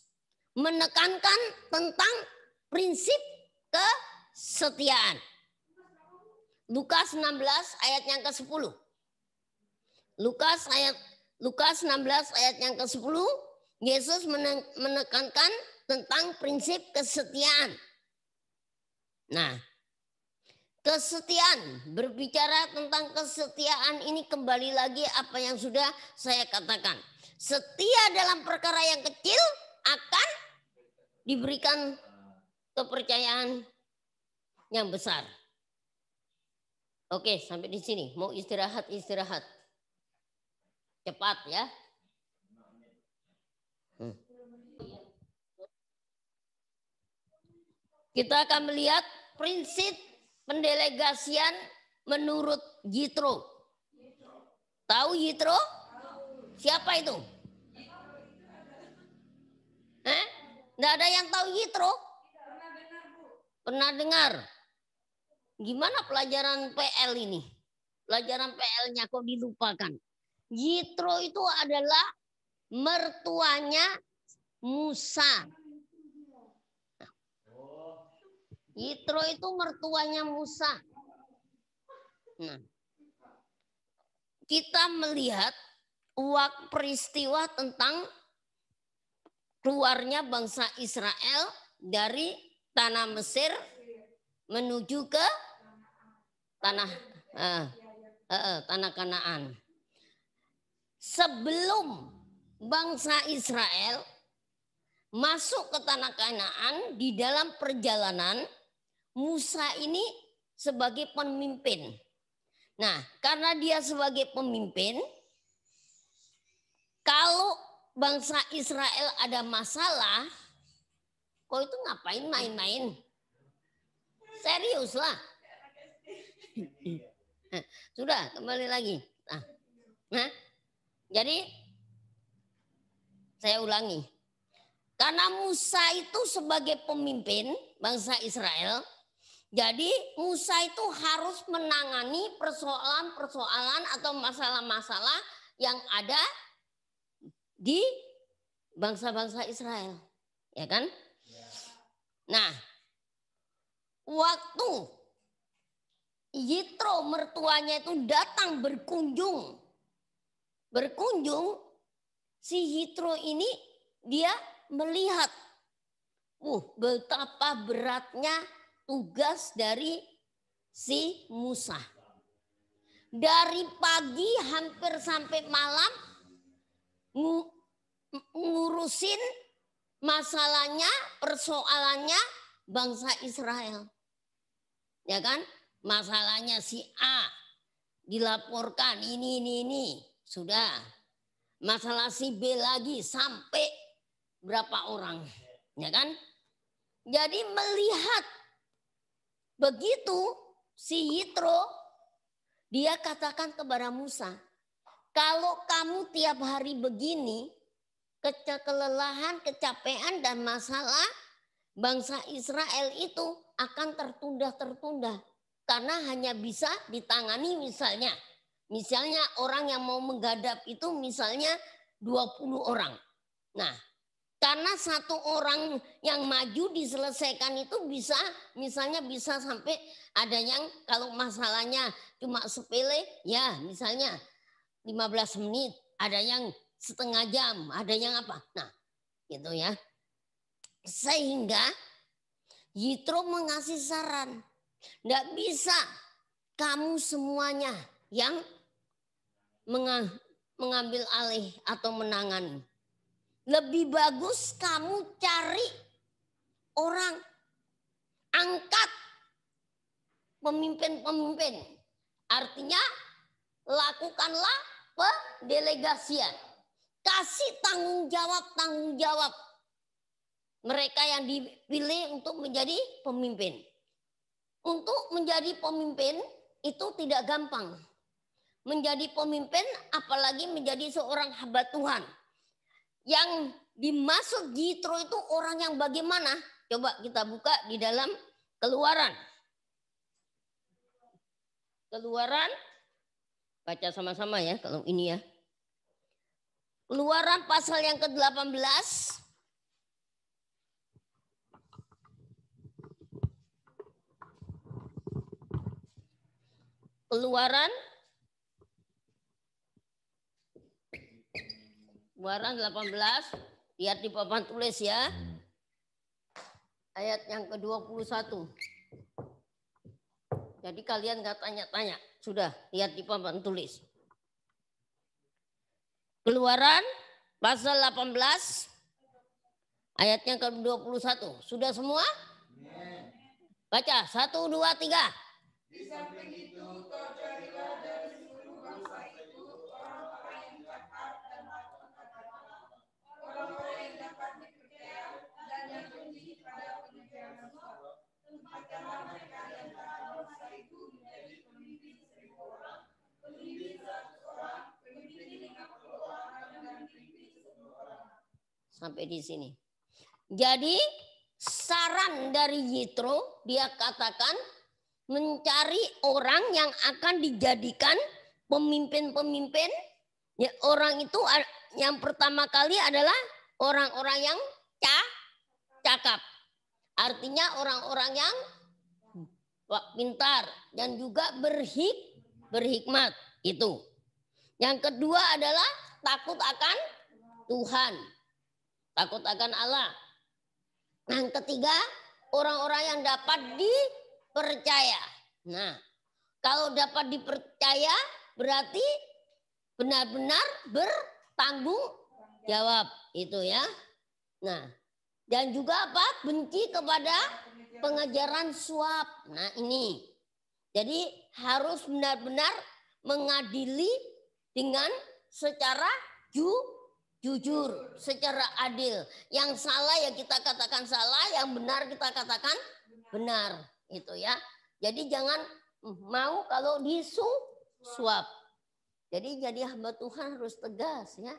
menekankan tentang prinsip kesetiaan. Lukas 16 ayat yang ke-10. Lukas ayat Lukas 16 ayat yang ke-10 Yesus menekankan tentang prinsip kesetiaan. Nah, Kesetiaan, berbicara tentang kesetiaan ini kembali lagi apa yang sudah saya katakan. Setia dalam perkara yang kecil akan diberikan kepercayaan yang besar. Oke, sampai di sini. Mau istirahat, istirahat. Cepat ya. Hmm. Kita akan melihat prinsip pendelegasian menurut Yitro. Tahu Yitro? Siapa itu? Eh? Nggak ada yang tahu Yitro? Pernah dengar? Gimana pelajaran PL ini? Pelajaran PL-nya kok dilupakan? Yitro itu adalah mertuanya Musa. Yitro itu mertuanya Musa. Nah, kita melihat uak peristiwa tentang keluarnya bangsa Israel dari tanah Mesir menuju ke tanah eh, eh, tanah Kanaan. Sebelum bangsa Israel masuk ke tanah Kanaan di dalam perjalanan Musa ini sebagai pemimpin. Nah, karena dia sebagai pemimpin, kalau bangsa Israel ada masalah, kok itu ngapain main-main? Seriuslah. Sudah, kembali lagi. Nah, nah, jadi saya ulangi. Karena Musa itu sebagai pemimpin bangsa Israel, jadi Musa itu harus menangani persoalan-persoalan atau masalah-masalah yang ada di bangsa-bangsa Israel, ya kan? Nah, waktu Yitro mertuanya itu datang berkunjung, berkunjung si Yitro ini dia melihat, uh betapa beratnya tugas dari si Musa. Dari pagi hampir sampai malam ngurusin masalahnya, persoalannya bangsa Israel. Ya kan? Masalahnya si A dilaporkan ini ini ini sudah. Masalah si B lagi sampai berapa orang, ya kan? Jadi melihat Begitu si Yitro, dia katakan kepada Musa, kalau kamu tiap hari begini, kelelahan, kecapean, dan masalah bangsa Israel itu akan tertunda-tertunda. Karena hanya bisa ditangani misalnya. Misalnya orang yang mau menggadap itu misalnya 20 orang. Nah karena satu orang yang maju diselesaikan itu bisa misalnya bisa sampai ada yang kalau masalahnya cuma sepele ya misalnya 15 menit, ada yang setengah jam, ada yang apa. Nah, gitu ya. Sehingga Yitro mengasih saran. Tidak bisa kamu semuanya yang mengambil alih atau menangani lebih bagus kamu cari orang angkat pemimpin-pemimpin. Artinya lakukanlah pendelegasian. Kasih tanggung jawab-tanggung jawab mereka yang dipilih untuk menjadi pemimpin. Untuk menjadi pemimpin itu tidak gampang. Menjadi pemimpin apalagi menjadi seorang hamba Tuhan yang dimaksud Jitro itu orang yang bagaimana? Coba kita buka di dalam keluaran. Keluaran, baca sama-sama ya kalau ini ya. Keluaran pasal yang ke-18. Keluaran Keluaran 18 lihat di papan tulis ya. Ayat yang ke-21. Jadi kalian nggak tanya-tanya, sudah lihat di papan tulis. Keluaran pasal 18 ayatnya ke-21. Sudah semua? Baca 1 2 3. Di samping Sampai di sini. Jadi saran dari Yitro dia katakan mencari orang yang akan dijadikan pemimpin-pemimpin. Ya, orang itu yang pertama kali adalah orang-orang yang ca cakap. Artinya orang-orang yang pintar dan juga berhik berhikmat itu. Yang kedua adalah takut akan Tuhan takut akan Allah. Nah, yang ketiga, orang-orang yang dapat dipercaya. Nah, kalau dapat dipercaya berarti benar-benar bertanggung jawab itu ya. Nah, dan juga apa? Benci kepada pengajaran suap. Nah, ini. Jadi harus benar-benar mengadili dengan secara jujur jujur, secara adil. Yang salah ya kita katakan salah, yang benar kita katakan benar, itu ya. Jadi jangan hmm, mau kalau disuap. Jadi jadi hamba Tuhan harus tegas ya.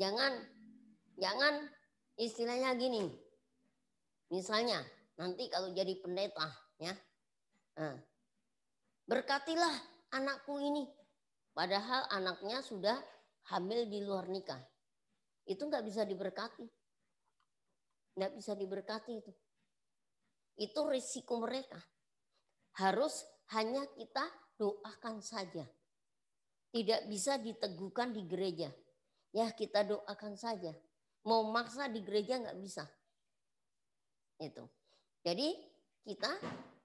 Jangan jangan istilahnya gini. Misalnya nanti kalau jadi pendeta ya. Eh, berkatilah anakku ini. Padahal anaknya sudah hamil di luar nikah itu nggak bisa diberkati. Nggak bisa diberkati itu. Itu risiko mereka. Harus hanya kita doakan saja. Tidak bisa diteguhkan di gereja. Ya kita doakan saja. Mau maksa di gereja nggak bisa. Itu. Jadi kita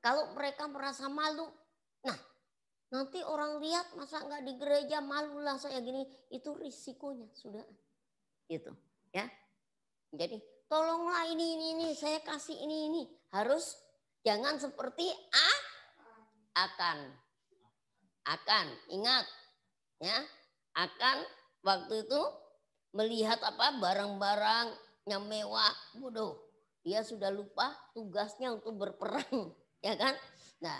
kalau mereka merasa malu, nah nanti orang lihat masa nggak di gereja malulah saya gini, itu risikonya sudah. Gitu, ya. Jadi tolonglah ini ini ini saya kasih ini ini harus jangan seperti a akan akan ingat ya akan waktu itu melihat apa barang-barang yang mewah bodoh dia sudah lupa tugasnya untuk berperang ya kan nah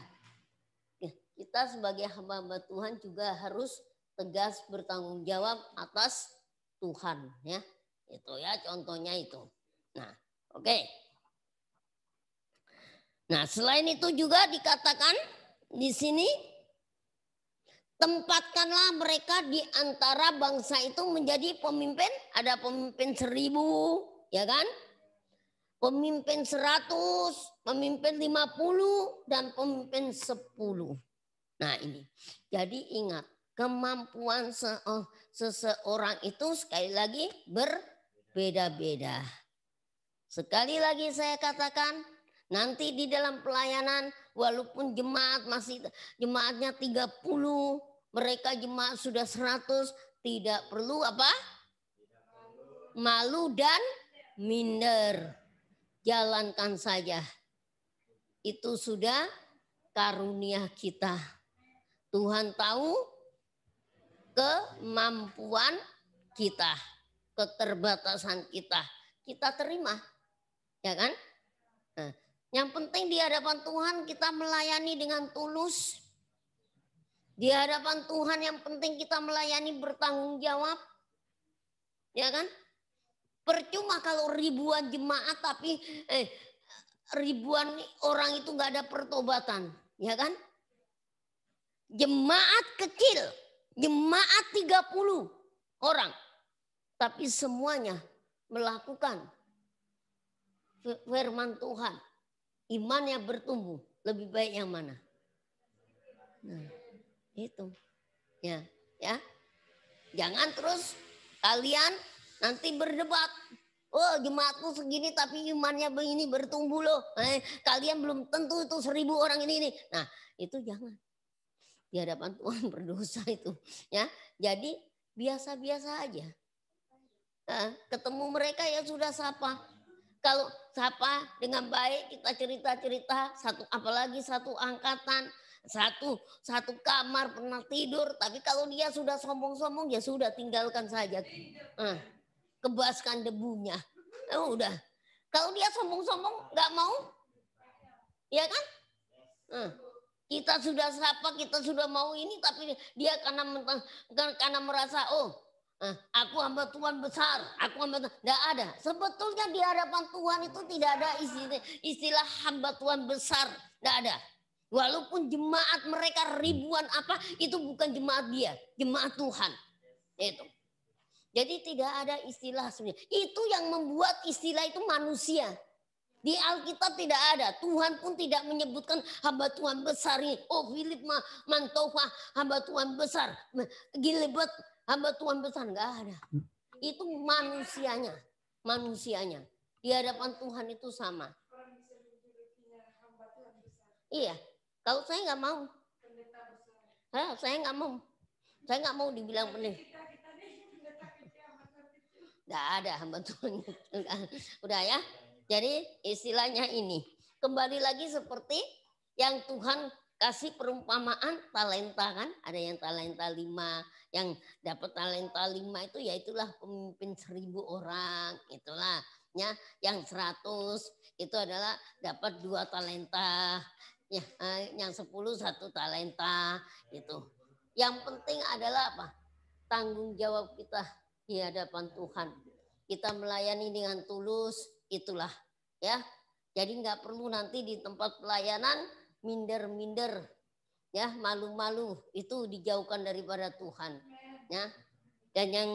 ya, kita sebagai hamba-hamba Tuhan juga harus tegas bertanggung jawab atas Tuhan ya. Itu ya contohnya itu. Nah, oke. Okay. Nah, selain itu juga dikatakan di sini tempatkanlah mereka di antara bangsa itu menjadi pemimpin. Ada pemimpin seribu, ya kan? Pemimpin seratus, pemimpin lima puluh, dan pemimpin sepuluh. Nah ini, jadi ingat kemampuan se oh, seseorang itu sekali lagi berbeda-beda. Sekali lagi saya katakan, nanti di dalam pelayanan walaupun jemaat masih jemaatnya 30, mereka jemaat sudah 100, tidak perlu apa? Malu dan minder. Jalankan saja. Itu sudah karunia kita. Tuhan tahu kemampuan kita, keterbatasan kita. Kita terima, ya kan? Nah, yang penting di hadapan Tuhan kita melayani dengan tulus. Di hadapan Tuhan yang penting kita melayani bertanggung jawab. Ya kan? Percuma kalau ribuan jemaat tapi eh, ribuan orang itu nggak ada pertobatan. Ya kan? Jemaat kecil Jemaat 30 orang. Tapi semuanya melakukan firman Tuhan. Imannya bertumbuh. Lebih baik yang mana? Nah, itu. Ya, ya. Jangan terus kalian nanti berdebat. Oh jemaatku segini tapi imannya begini bertumbuh loh. Eh, kalian belum tentu itu seribu orang ini. ini. Nah itu jangan di hadapan Tuhan berdosa itu ya jadi biasa-biasa aja ketemu mereka ya sudah sapa kalau sapa dengan baik kita cerita-cerita satu apalagi satu angkatan satu satu kamar pernah tidur tapi kalau dia sudah sombong-sombong ya sudah tinggalkan saja nah, kebaskan debunya nah, udah kalau dia sombong-sombong nggak mau ya kan nah, kita sudah sapa, kita sudah mau ini, tapi dia karena karena merasa oh eh, aku hamba Tuhan besar, aku hamba Tuhan. Tidak ada. Sebetulnya di hadapan Tuhan itu tidak ada istilah, istilah hamba Tuhan besar. Tidak ada. Walaupun jemaat mereka ribuan apa, itu bukan jemaat dia. Jemaat Tuhan. Itu. Jadi tidak ada istilah sebenarnya. Itu yang membuat istilah itu manusia. Di Alkitab tidak ada. Tuhan pun tidak menyebutkan hamba Tuhan besar ini. Oh Philip mantova hamba Tuhan besar. Gilbert hamba Tuhan besar. Enggak ada. Itu manusianya. Manusianya. Di hadapan Tuhan itu sama. Iya. Kalau saya enggak mau. Hah, saya enggak mau. Saya enggak mau dibilang pendeta. Enggak ada hamba Tuhan. Udah ya. Jadi istilahnya ini. Kembali lagi seperti yang Tuhan kasih perumpamaan talenta kan. Ada yang talenta lima. Yang dapat talenta lima itu ya itulah pemimpin seribu orang. Itulah ya yang seratus itu adalah dapat dua talenta ya eh, yang sepuluh satu talenta itu yang penting adalah apa tanggung jawab kita di hadapan Tuhan kita melayani dengan tulus itulah ya. Jadi nggak perlu nanti di tempat pelayanan minder-minder ya malu-malu itu dijauhkan daripada Tuhan ya. Dan yang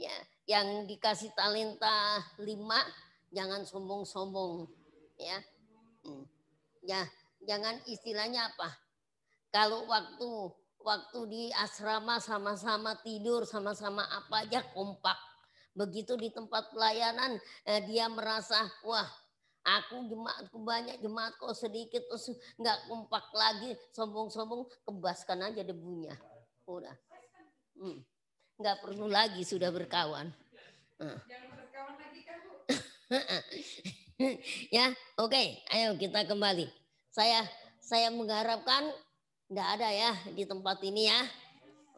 ya yang dikasih talenta lima jangan sombong-sombong ya. Hmm. Ya, jangan istilahnya apa? Kalau waktu waktu di asrama sama-sama tidur, sama-sama apa aja kompak. Begitu di tempat pelayanan eh, dia merasa wah Aku jemaatku banyak, jemaatku sedikit, terus nggak kompak lagi, sombong-sombong, kebaskan aja debunya. Udah. Hmm. Nggak perlu lagi sudah berkawan. Hmm. ya, oke, okay. ayo kita kembali. Saya saya mengharapkan nggak ada ya di tempat ini ya.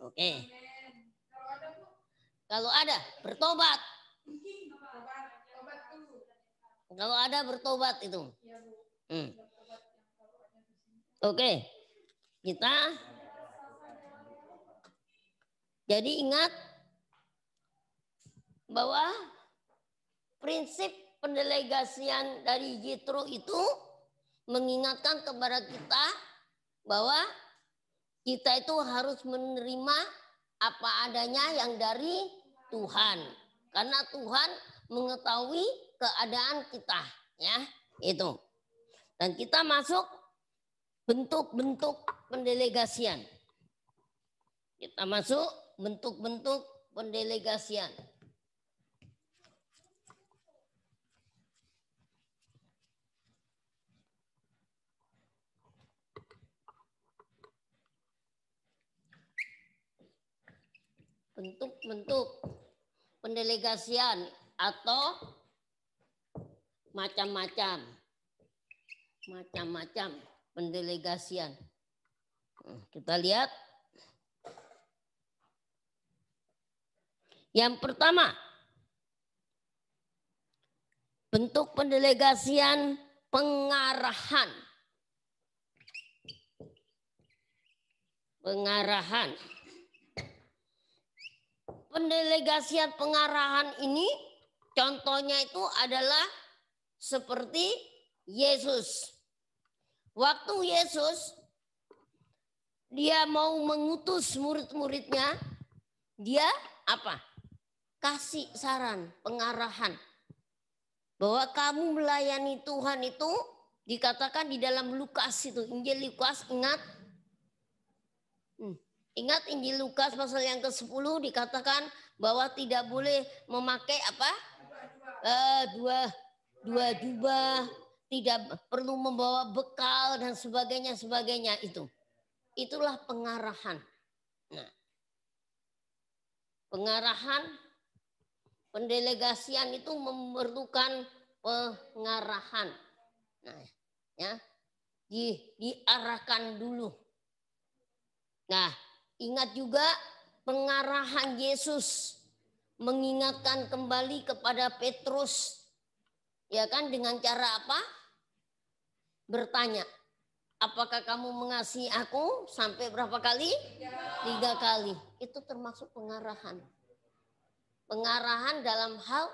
Oke. Okay. Kalau ada, bertobat. Kalau ada, bertobat itu. Hmm. Oke, okay. kita jadi ingat bahwa prinsip pendelegasian dari Yitro itu mengingatkan kepada kita bahwa kita itu harus menerima apa adanya yang dari Tuhan. Karena Tuhan mengetahui keadaan kita, ya. Itu. Dan kita masuk bentuk-bentuk pendelegasian. Kita masuk bentuk-bentuk pendelegasian. bentuk-bentuk pendelegasian atau macam-macam macam-macam pendelegasian. Nah, kita lihat. Yang pertama, bentuk pendelegasian pengarahan. Pengarahan. Pendelegasian pengarahan ini contohnya itu adalah seperti Yesus. Waktu Yesus dia mau mengutus murid-muridnya, dia apa? Kasih saran, pengarahan. Bahwa kamu melayani Tuhan itu dikatakan di dalam Lukas itu, Injil Lukas ingat Ingat Injil Lukas pasal yang ke-10 dikatakan bahwa tidak boleh memakai apa? Uh, dua dua jubah, tidak perlu membawa bekal dan sebagainya sebagainya itu. Itulah pengarahan. Nah, pengarahan pendelegasian itu memerlukan pengarahan. Nah, ya, di, diarahkan dulu. Nah, Ingat juga pengarahan Yesus mengingatkan kembali kepada Petrus ya kan dengan cara apa? Bertanya, apakah kamu mengasihi aku sampai berapa kali? Tiga kali. Itu termasuk pengarahan. Pengarahan dalam hal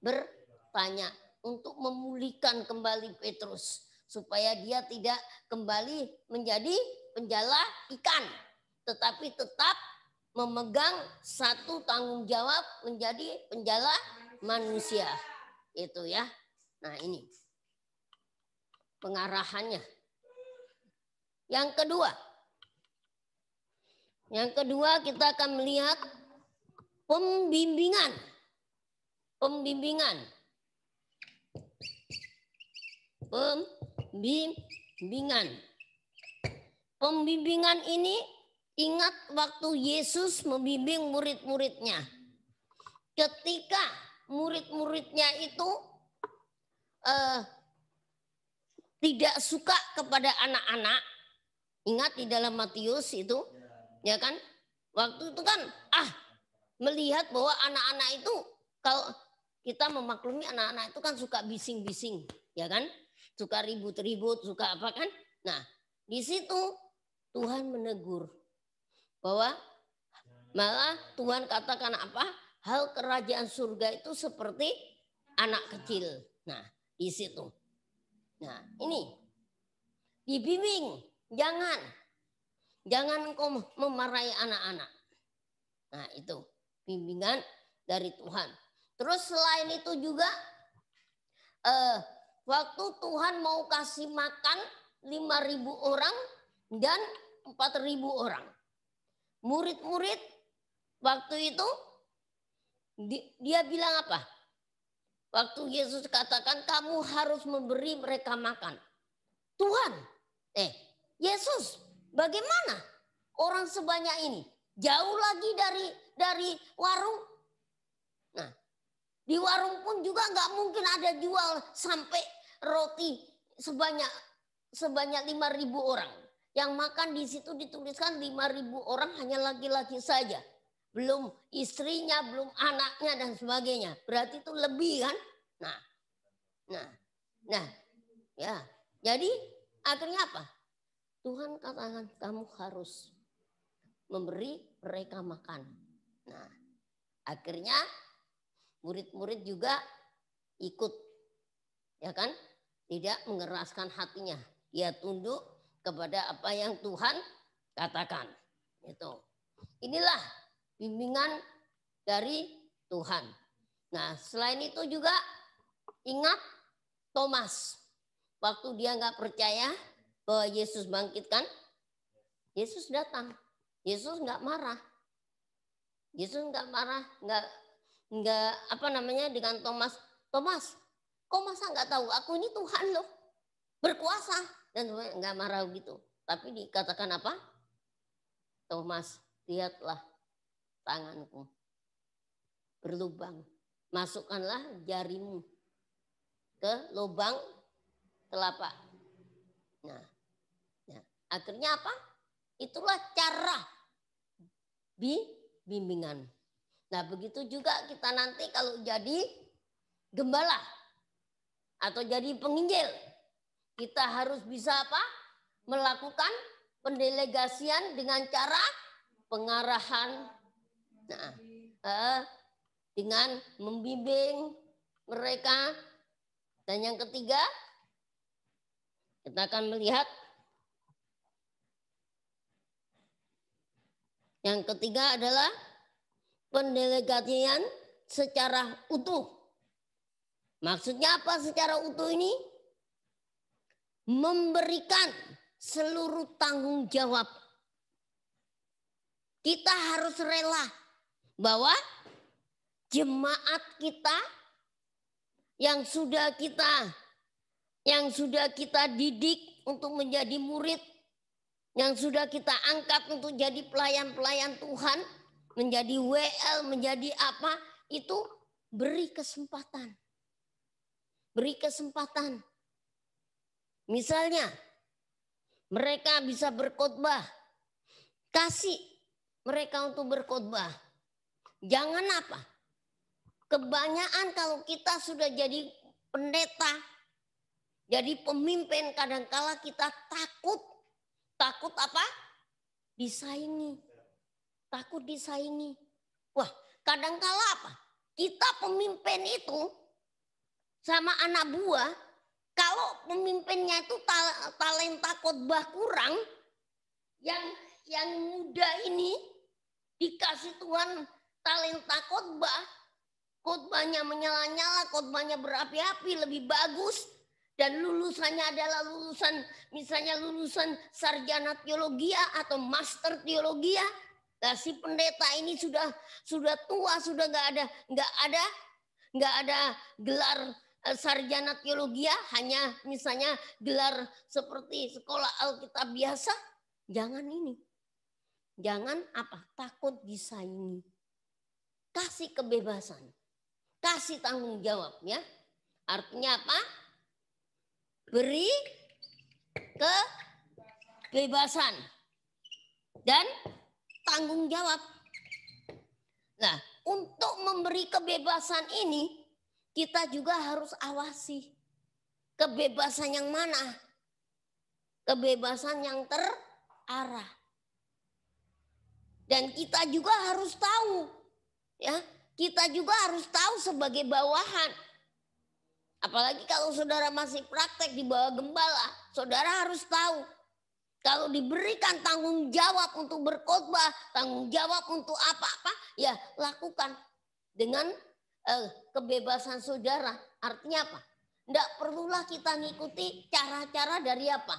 bertanya untuk memulihkan kembali Petrus supaya dia tidak kembali menjadi penjala ikan tetapi tetap memegang satu tanggung jawab menjadi penjala manusia. Itu ya. Nah, ini pengarahannya. Yang kedua. Yang kedua kita akan melihat pembimbingan. Pembimbingan. Pembimbingan. Pembimbingan ini Ingat waktu Yesus membimbing murid-muridnya. Ketika murid-muridnya itu eh, tidak suka kepada anak-anak, ingat di dalam Matius itu, ya kan? Waktu itu kan, ah, melihat bahwa anak-anak itu kalau kita memaklumi anak-anak itu kan suka bising-bising, ya kan? Suka ribut-ribut, suka apa kan? Nah, di situ Tuhan menegur bahwa malah Tuhan katakan apa? Hal kerajaan surga itu seperti anak kecil. Nah, di situ. Nah, ini dibimbing, jangan jangan engkau memarahi anak-anak. Nah, itu bimbingan dari Tuhan. Terus selain itu juga eh, waktu Tuhan mau kasih makan 5.000 orang dan 4.000 orang murid-murid waktu itu dia bilang apa? Waktu Yesus katakan kamu harus memberi mereka makan. Tuhan, eh Yesus, bagaimana orang sebanyak ini? Jauh lagi dari dari warung. Nah, di warung pun juga nggak mungkin ada jual sampai roti sebanyak sebanyak ribu orang. Yang makan di situ dituliskan 5.000 orang hanya laki-laki saja. Belum istrinya, belum anaknya dan sebagainya. Berarti itu lebih kan? Nah, nah, nah, ya. Jadi akhirnya apa? Tuhan katakan kamu harus memberi mereka makan. Nah, akhirnya murid-murid juga ikut, ya kan? Tidak mengeraskan hatinya. Dia tunduk kepada apa yang Tuhan katakan. Itu. Inilah bimbingan dari Tuhan. Nah, selain itu juga ingat Thomas. Waktu dia nggak percaya bahwa Yesus bangkitkan, Yesus datang. Yesus nggak marah. Yesus nggak marah, nggak nggak apa namanya dengan Thomas. Thomas, kok masa nggak tahu aku ini Tuhan loh, berkuasa dan nggak marah gitu. Tapi dikatakan apa? Thomas, lihatlah tanganku berlubang. Masukkanlah jarimu ke lubang telapak. Nah, ya. akhirnya apa? Itulah cara bimbingan. Nah, begitu juga kita nanti kalau jadi gembala atau jadi penginjil kita harus bisa apa? Melakukan pendelegasian dengan cara pengarahan. Nah, eh, dengan membimbing mereka. Dan yang ketiga, kita akan melihat yang ketiga adalah pendelegasian secara utuh. Maksudnya apa secara utuh ini? memberikan seluruh tanggung jawab. Kita harus rela bahwa jemaat kita yang sudah kita yang sudah kita didik untuk menjadi murid, yang sudah kita angkat untuk jadi pelayan-pelayan Tuhan, menjadi WL, menjadi apa, itu beri kesempatan. Beri kesempatan Misalnya, mereka bisa berkhotbah. Kasih mereka untuk berkhotbah. Jangan apa? Kebanyakan kalau kita sudah jadi pendeta, jadi pemimpin kadangkala kita takut. Takut apa? Disaingi. Takut disaingi. Wah, kadangkala apa? Kita pemimpin itu sama anak buah kalau pemimpinnya itu talenta khotbah kurang, yang yang muda ini dikasih Tuhan talenta khotbah, khotbahnya menyala-nyala, khotbahnya berapi-api, lebih bagus, dan lulusannya adalah lulusan misalnya lulusan sarjana teologi atau master teologi nah, si pendeta ini sudah sudah tua sudah nggak ada nggak ada nggak ada gelar Eh, sarjana teologi ya, hanya misalnya gelar seperti sekolah Alkitab biasa, jangan ini. Jangan apa? Takut disaingi. Kasih kebebasan. Kasih tanggung jawabnya Artinya apa? Beri kebebasan dan tanggung jawab. Nah, untuk memberi kebebasan ini kita juga harus awasi kebebasan yang mana? Kebebasan yang terarah. Dan kita juga harus tahu ya, kita juga harus tahu sebagai bawahan. Apalagi kalau saudara masih praktek di bawah gembala, saudara harus tahu kalau diberikan tanggung jawab untuk berkhotbah, tanggung jawab untuk apa-apa, ya lakukan dengan eh, kebebasan saudara. Artinya apa? Tidak perlulah kita mengikuti cara-cara dari apa.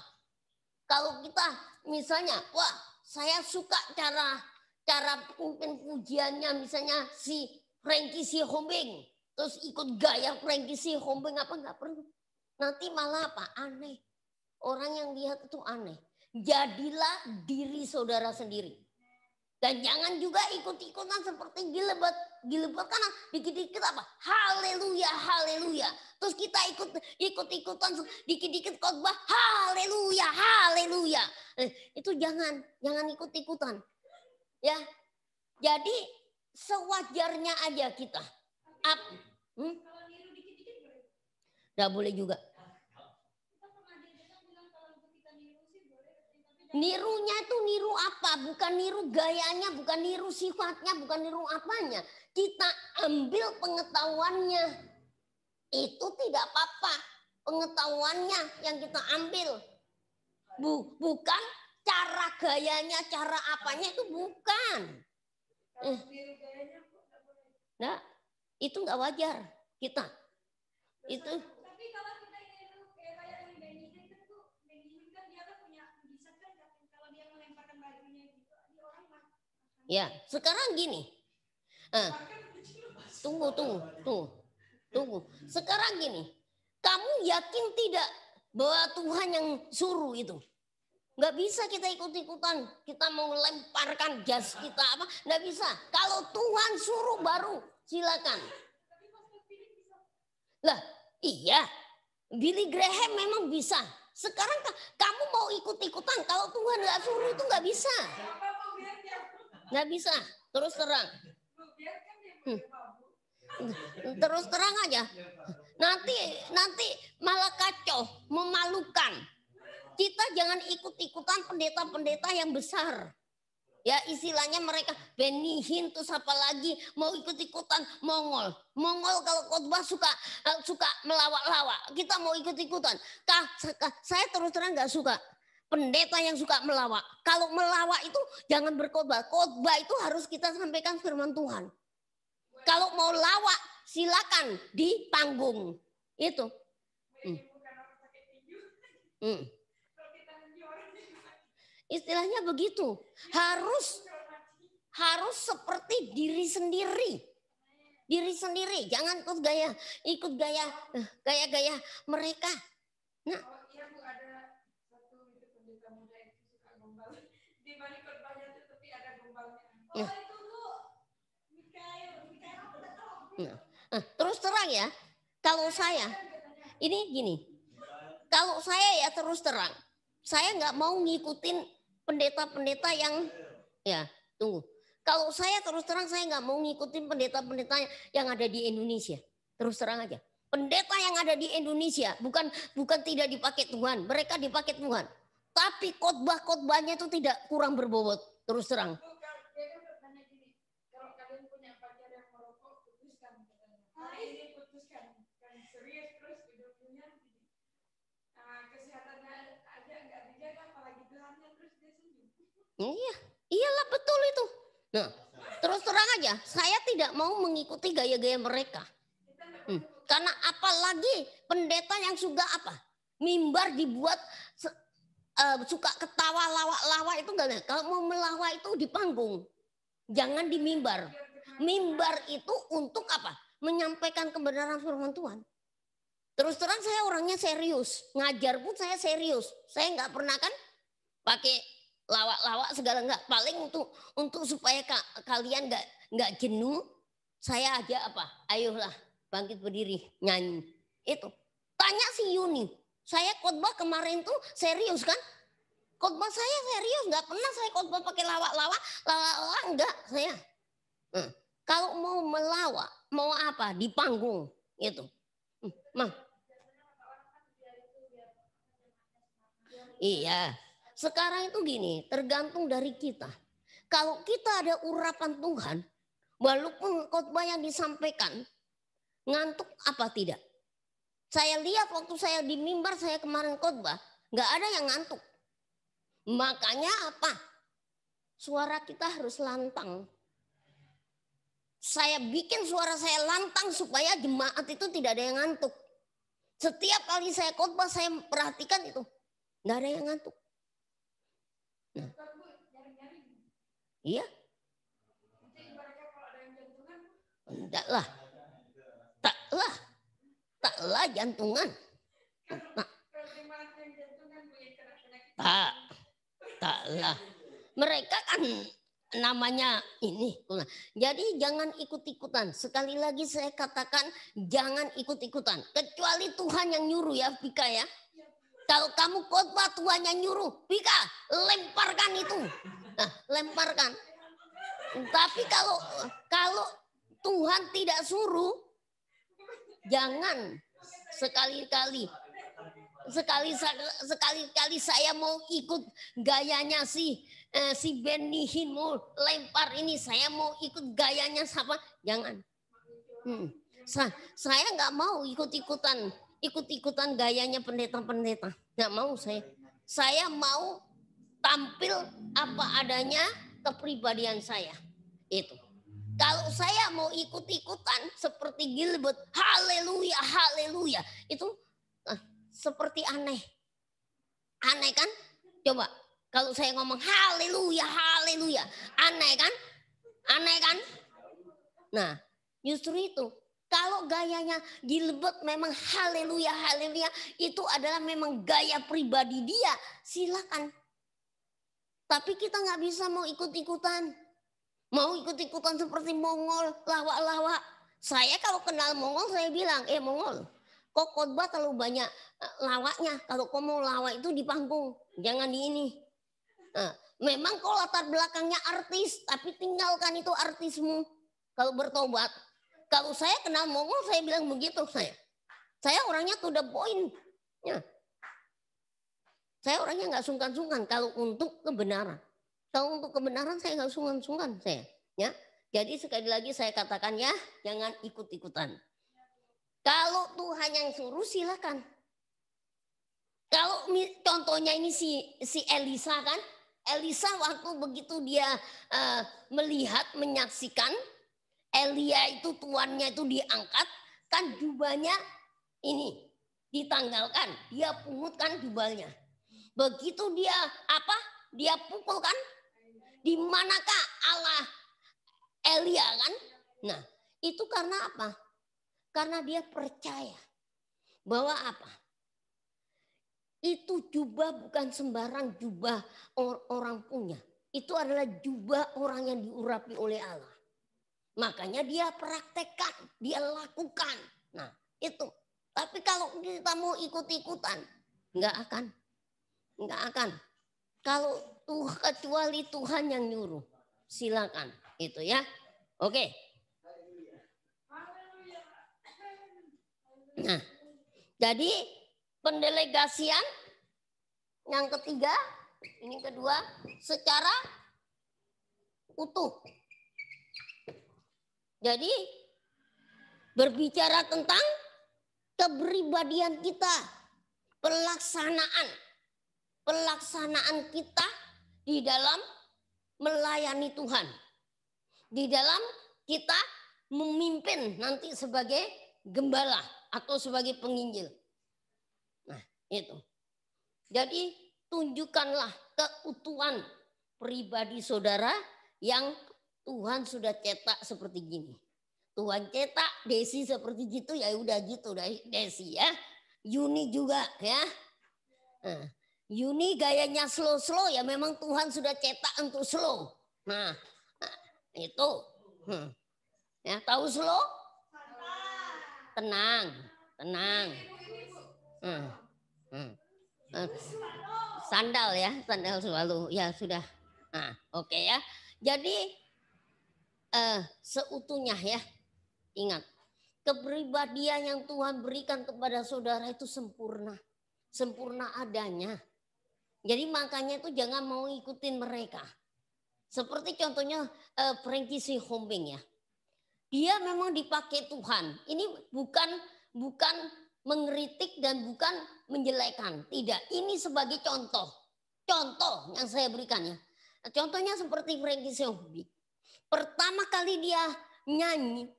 Kalau kita misalnya, wah saya suka cara cara mungkin pujiannya misalnya si Frankie si Hombing. Terus ikut gaya Frankie si Hombing apa nggak perlu. Nanti malah apa? Aneh. Orang yang lihat itu aneh. Jadilah diri saudara sendiri. Dan jangan juga ikut-ikutan seperti gilebet gilebet kan dikit-dikit apa? Haleluya, haleluya. Terus kita ikut ikut-ikutan dikit-dikit khotbah haleluya, haleluya. Eh, itu jangan, jangan ikut-ikutan. Ya. Jadi sewajarnya aja kita. Up. Hmm? Gak boleh juga. Nirunya itu niru apa? Bukan niru gayanya, bukan niru sifatnya, bukan niru apanya. Kita ambil pengetahuannya. Itu tidak apa-apa. Pengetahuannya yang kita ambil. bukan cara gayanya, cara apanya itu bukan. Nah, itu nggak wajar kita. Itu Ya, sekarang gini. Eh, tunggu, tunggu, tunggu, tunggu. Sekarang gini, kamu yakin tidak bahwa Tuhan yang suruh itu? Nggak bisa kita ikut-ikutan, kita mau lemparkan jas kita apa, nggak bisa. Kalau Tuhan suruh baru silakan. Lah, iya. Billy Graham memang bisa. Sekarang kamu mau ikut-ikutan, kalau Tuhan nggak suruh itu nggak bisa. Nggak bisa, terus terang. Hmm. Terus terang aja. Nanti nanti malah kacau, memalukan. Kita jangan ikut-ikutan pendeta-pendeta yang besar. Ya istilahnya mereka benihin terus apa lagi mau ikut-ikutan Mongol. Mongol kalau khotbah suka eh, suka melawak-lawak. Kita mau ikut-ikutan. kak saya terus terang nggak suka pendeta yang suka melawak. Kalau melawak itu jangan berkhotbah. Khotbah itu harus kita sampaikan firman Tuhan. Kalau mau lawak silakan di panggung. Itu. Hmm. Hmm. Istilahnya begitu. Harus harus seperti diri sendiri. Diri sendiri, jangan ikut gaya ikut gaya eh, gaya-gaya mereka. Nah, Ya. Ya. Nah. terus terang ya, kalau saya ini gini, kalau saya ya terus terang, saya nggak mau ngikutin pendeta-pendeta yang ya tunggu. Kalau saya terus terang saya nggak mau ngikutin pendeta-pendeta yang ada di Indonesia. Terus terang aja. Pendeta yang ada di Indonesia bukan bukan tidak dipakai Tuhan, mereka dipakai Tuhan. Tapi khotbah-khotbahnya itu tidak kurang berbobot, terus terang. Iya, iyalah betul itu. Nah, terus terang aja, saya tidak mau mengikuti gaya-gaya mereka. Hmm. Karena apalagi pendeta yang suka apa? Mimbar dibuat uh, suka ketawa lawak-lawak itu enggak. Kalau mau melawak itu di panggung. Jangan di mimbar. Mimbar itu untuk apa? Menyampaikan kebenaran firman Tuhan. Terus terang saya orangnya serius. Ngajar pun saya serius. Saya nggak pernah kan pakai lawak-lawak segala enggak paling untuk untuk supaya ka, kalian enggak enggak jenuh saya aja apa ayolah bangkit berdiri nyanyi itu tanya si Yuni saya khotbah kemarin tuh serius kan khotbah saya serius enggak pernah saya khotbah pakai lawak-lawak lawak enggak saya hmm. kalau mau melawak mau apa di panggung itu hmm. mah iya sekarang itu gini, tergantung dari kita. Kalau kita ada urapan Tuhan, walaupun khotbah yang disampaikan, ngantuk apa tidak? Saya lihat waktu saya di mimbar saya kemarin khotbah, nggak ada yang ngantuk. Makanya apa? Suara kita harus lantang. Saya bikin suara saya lantang supaya jemaat itu tidak ada yang ngantuk. Setiap kali saya khotbah saya perhatikan itu. Nggak ada yang ngantuk. Iya. Enggak lah. Taklah. Taklah jantungan. Tak. Tak. Taklah. Mereka kan namanya ini. Jadi jangan ikut-ikutan. Sekali lagi saya katakan jangan ikut-ikutan. Kecuali Tuhan yang nyuruh ya Pika ya. Kalau kamu khotbah Tuhan yang nyuruh, Pika lemparkan itu. Nah, lemparkan. Tapi kalau kalau Tuhan tidak suruh, jangan sekali-kali sekali sekali-kali saya mau ikut gayanya si eh, si Benny mau lempar ini saya mau ikut gayanya siapa jangan hmm. Sa saya nggak mau ikut-ikutan ikut-ikutan gayanya pendeta-pendeta nggak mau saya saya mau tampil apa adanya kepribadian saya. Itu. Kalau saya mau ikut-ikutan seperti Gilbert, haleluya, haleluya. Itu nah, seperti aneh. Aneh kan? Coba kalau saya ngomong haleluya, haleluya. Aneh kan? Aneh kan? Nah, justru itu. Kalau gayanya Gilbert memang haleluya, haleluya. Itu adalah memang gaya pribadi dia. Silakan tapi kita nggak bisa mau ikut-ikutan. Mau ikut-ikutan seperti Mongol, lawak-lawak. Saya kalau kenal Mongol, saya bilang, eh Mongol, kok khotbah terlalu banyak eh, lawaknya. Kalau kau mau lawak itu di panggung, jangan di ini. Nah, memang kau latar belakangnya artis, tapi tinggalkan itu artismu kalau bertobat. Kalau saya kenal Mongol, saya bilang begitu saya. Saya orangnya to the point. Ya, saya orangnya nggak sungkan-sungkan kalau untuk kebenaran. Kalau untuk kebenaran saya nggak sungkan-sungkan saya. Ya, jadi sekali lagi saya katakan ya, jangan ikut-ikutan. Kalau Tuhan yang suruh silakan. Kalau contohnya ini si si Elisa kan, Elisa waktu begitu dia uh, melihat menyaksikan Elia itu tuannya itu diangkat kan jubahnya ini ditanggalkan, dia pungutkan jubahnya. Begitu dia apa? Dia pukul kan? Di manakah Allah Elia kan? Nah, itu karena apa? Karena dia percaya bahwa apa? Itu jubah bukan sembarang jubah orang punya. Itu adalah jubah orang yang diurapi oleh Allah. Makanya dia praktekkan, dia lakukan. Nah, itu. Tapi kalau kita mau ikut-ikutan, nggak akan. Nggak akan. Kalau tuh kecuali Tuhan yang nyuruh, silakan itu ya. Oke. Nah, jadi pendelegasian yang ketiga, ini kedua, secara utuh. Jadi berbicara tentang kepribadian kita, pelaksanaan pelaksanaan kita di dalam melayani Tuhan. Di dalam kita memimpin nanti sebagai gembala atau sebagai penginjil. Nah, itu. Jadi tunjukkanlah keutuhan pribadi saudara yang Tuhan sudah cetak seperti gini. Tuhan cetak Desi seperti gitu ya udah gitu Desi ya. Yuni juga ya. Nah, Yuni gayanya slow-slow ya memang Tuhan sudah cetak untuk slow. Nah, itu. Hmm. Ya, tahu slow? Tenang, tenang. Hmm. Hmm. Eh, sandal ya, sandal selalu. Ya sudah. Nah, oke okay ya. Jadi eh, seutuhnya ya. Ingat, kepribadian yang Tuhan berikan kepada saudara itu sempurna. Sempurna adanya. Jadi makanya itu jangan mau ikutin mereka. Seperti contohnya eh, Frankie Hombing ya. Dia memang dipakai Tuhan. Ini bukan bukan mengkritik dan bukan menjelekan. Tidak, ini sebagai contoh. Contoh yang saya berikan ya. Contohnya seperti Frankie Hombing. Pertama kali dia nyanyi,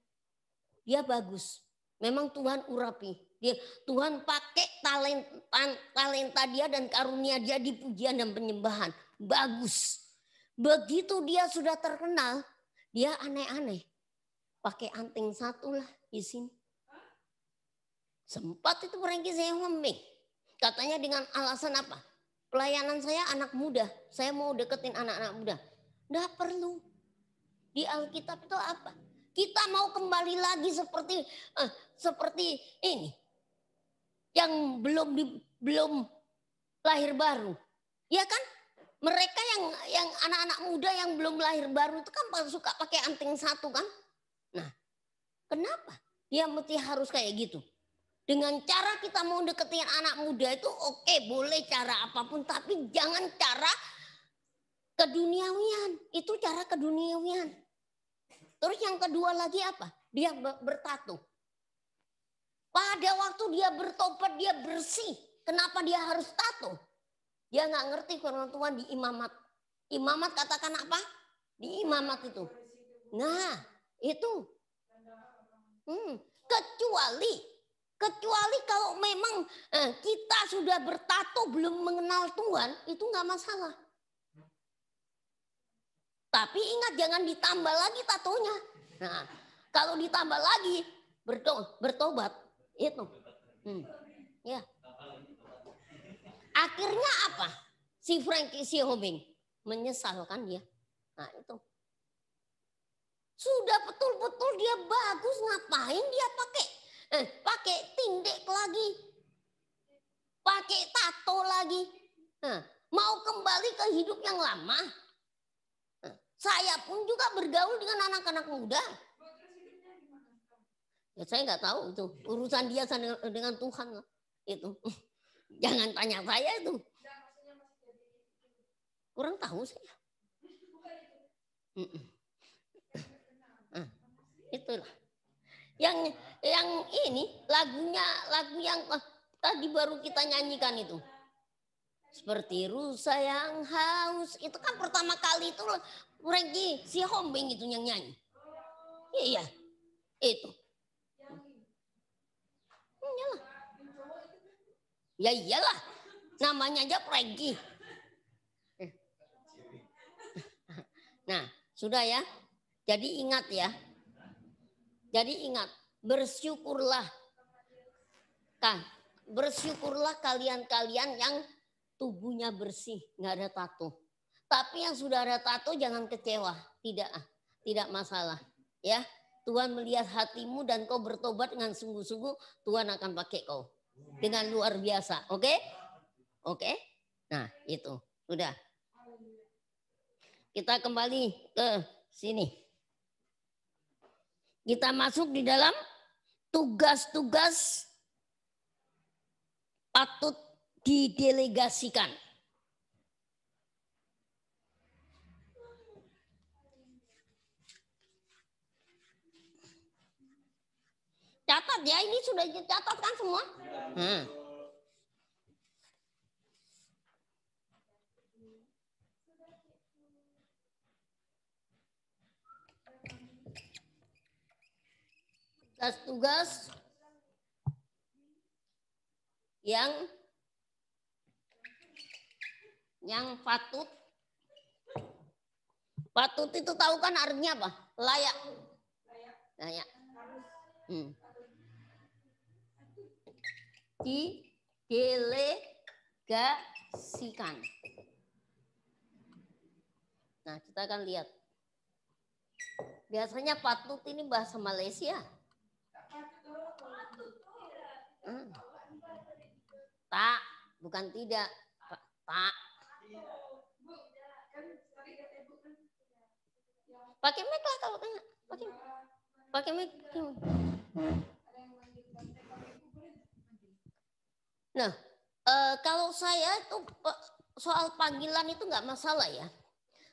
dia bagus. Memang Tuhan urapi. Dia, Tuhan pakai talenta, talenta dia dan karunia dia di pujian dan penyembahan. Bagus. Begitu dia sudah terkenal, dia aneh-aneh. Pakai anting satu lah di sini. Sempat itu Frankie saya ngomong. Katanya dengan alasan apa? Pelayanan saya anak muda. Saya mau deketin anak-anak muda. Tidak perlu. Di Alkitab itu apa? Kita mau kembali lagi seperti eh, seperti ini yang belum di, belum lahir baru. Ya kan? Mereka yang yang anak-anak muda yang belum lahir baru itu kan suka pakai anting satu kan? Nah, kenapa dia mesti harus kayak gitu? Dengan cara kita mau deketin anak muda itu oke, okay, boleh cara apapun tapi jangan cara keduniawian. Itu cara keduniawian. Terus yang kedua lagi apa? Dia bertato. Pada waktu dia bertobat, dia bersih. Kenapa dia harus tato? Dia nggak ngerti firman Tuhan di imamat. Imamat katakan apa? Di imamat itu. Nah, itu. Hmm, kecuali kecuali kalau memang eh, kita sudah bertato belum mengenal Tuhan, itu nggak masalah. Tapi ingat jangan ditambah lagi tatonya. Nah, kalau ditambah lagi bertobat itu. Hmm. Ya. Akhirnya apa? Si Frankie si Homing kan dia. Nah itu. Sudah betul-betul dia bagus ngapain dia pakai eh, pakai tindek lagi. Pakai tato lagi. Nah, mau kembali ke hidup yang lama. Nah, saya pun juga bergaul dengan anak-anak muda Ya saya nggak tahu itu urusan dia dengan, dengan Tuhan lah itu. Jangan tanya saya itu. Kurang tahu saya. Ah, itulah. Yang yang ini lagunya lagu yang ah, tadi baru kita nyanyikan itu. Seperti rusa yang haus. Itu kan pertama kali itu Regi si Hombing itu yang nyanyi. Iya, iya. itu lah Ya iyalah, namanya aja Pregi. Eh. Nah, sudah ya. Jadi ingat ya. Jadi ingat, bersyukurlah. Kan, bersyukurlah kalian-kalian yang tubuhnya bersih, nggak ada tato. Tapi yang sudah ada tato jangan kecewa, tidak ah, tidak masalah, ya. Tuhan melihat hatimu dan kau bertobat dengan sungguh-sungguh, Tuhan akan pakai kau. Dengan luar biasa, oke? Okay? Oke? Okay? Nah, itu. Sudah. Kita kembali ke sini. Kita masuk di dalam tugas-tugas patut didelegasikan. Catat ya, ini sudah dicatat kan semua? Hmm. Tugas-tugas yang yang patut patut itu tahu kan artinya apa layak layak, layak. Hmm didelegasikan. Nah, kita akan lihat. Biasanya patut ini bahasa Malaysia. Hmm. Tak, bukan tidak. Tak. Pakai mic lah kalau tanya. Pakai, pakai mic. Nah, e, kalau saya itu eh, soal panggilan itu nggak masalah ya.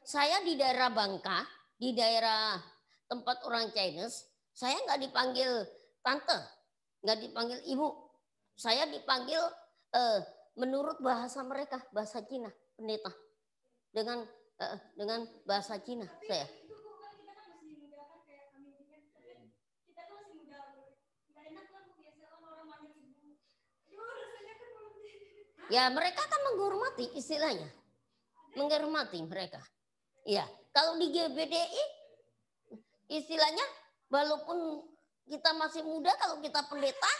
Saya di daerah Bangka, di daerah tempat orang Chinese, saya nggak dipanggil tante, nggak dipanggil ibu. Saya dipanggil e, menurut bahasa mereka, bahasa Cina, pendeta. Dengan e, dengan bahasa Cina saya. Ya mereka kan menghormati istilahnya. Menghormati mereka. Ya kalau di GBDI istilahnya walaupun kita masih muda kalau kita pendeta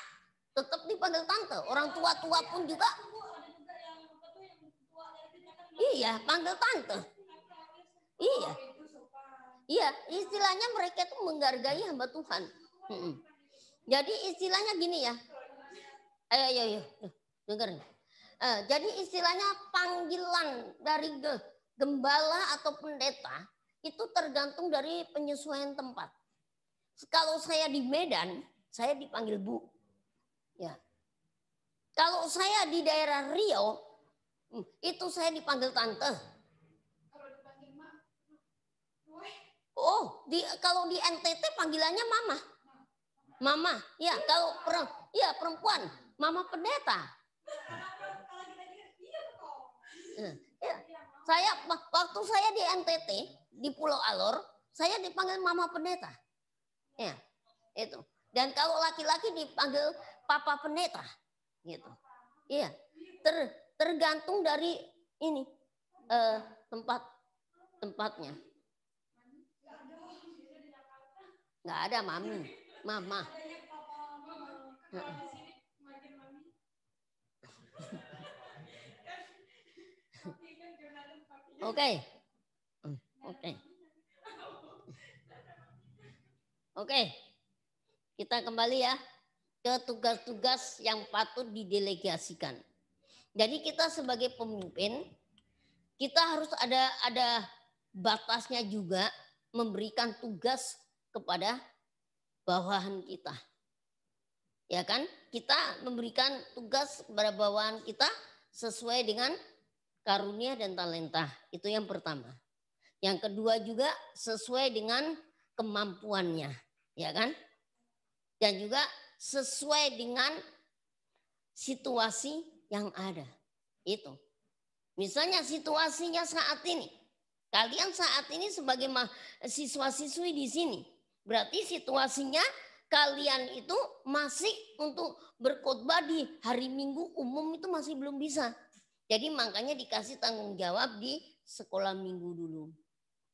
tetap dipanggil tante. Orang tua-tua pun juga. Iya, panggil tante. Iya. Iya, istilahnya mereka itu menghargai hamba Tuhan. Hmm. Jadi istilahnya gini ya. Ayo, ayo, ayo. Dengar nih. Eh, jadi istilahnya panggilan dari gembala atau pendeta itu tergantung dari penyesuaian tempat. Kalau saya di Medan, saya dipanggil Bu. Ya. Kalau saya di daerah Riau, hmm, itu saya dipanggil tante. Oh, di, kalau di NTT panggilannya mama. Mama, ya kalau ya perempuan, mama pendeta. saya waktu saya di NTT di Pulau Alor, saya dipanggil Mama Pendeta. Ya, itu. Dan kalau laki-laki dipanggil Papa Pendeta, gitu. Iya, ter, tergantung dari ini eh, tempat tempatnya. Nggak ada mami, mama. Oke. Eh, oke. Oke. Kita kembali ya ke tugas-tugas yang patut didelegasikan. Jadi kita sebagai pemimpin kita harus ada ada batasnya juga memberikan tugas kepada bawahan kita. Ya kan? Kita memberikan tugas kepada bawahan kita sesuai dengan karunia dan talenta. Itu yang pertama. Yang kedua juga sesuai dengan kemampuannya, ya kan? Dan juga sesuai dengan situasi yang ada. Itu. Misalnya situasinya saat ini. Kalian saat ini sebagai siswa-siswi di sini. Berarti situasinya kalian itu masih untuk berkhotbah di hari Minggu umum itu masih belum bisa. Jadi makanya dikasih tanggung jawab di sekolah minggu dulu.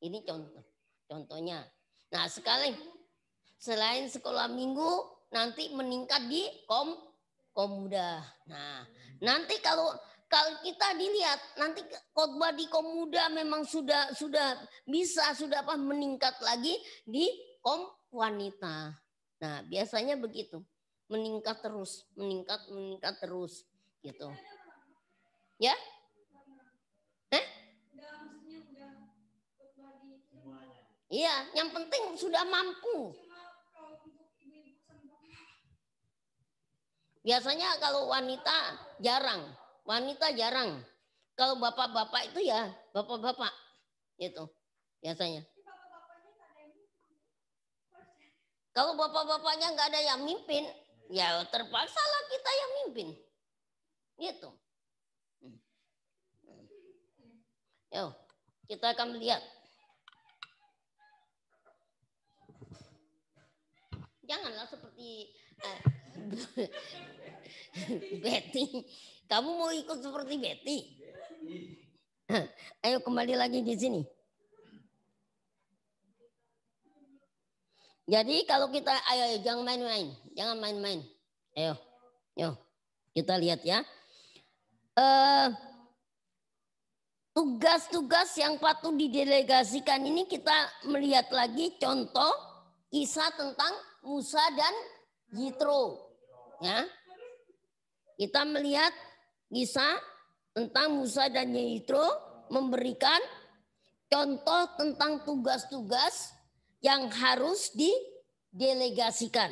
Ini contoh, contohnya. Nah sekali selain sekolah minggu nanti meningkat di kom komuda. Nah nanti kalau kalau kita dilihat nanti khotbah di komuda memang sudah sudah bisa sudah apa meningkat lagi di kom wanita. Nah biasanya begitu meningkat terus meningkat meningkat terus gitu. Ya? eh? Iya, yang penting sudah mampu. Biasanya kalau wanita jarang, wanita jarang. Kalau bapak-bapak itu ya bapak-bapak itu biasanya. Kalau bapak-bapaknya nggak ada yang mimpin, ya terpaksa lah kita yang mimpin. Gitu. Yo, kita akan melihat. Janganlah seperti eh, Betty. Kamu mau ikut seperti Betty? Ayo kembali lagi di sini. Jadi kalau kita ayo, ayo jangan main-main, jangan main-main. Ayo, yo kita lihat ya. Eh tugas-tugas yang patut didelegasikan ini kita melihat lagi contoh kisah tentang Musa dan Yitro. Ya. Kita melihat kisah tentang Musa dan Yitro memberikan contoh tentang tugas-tugas yang harus didelegasikan.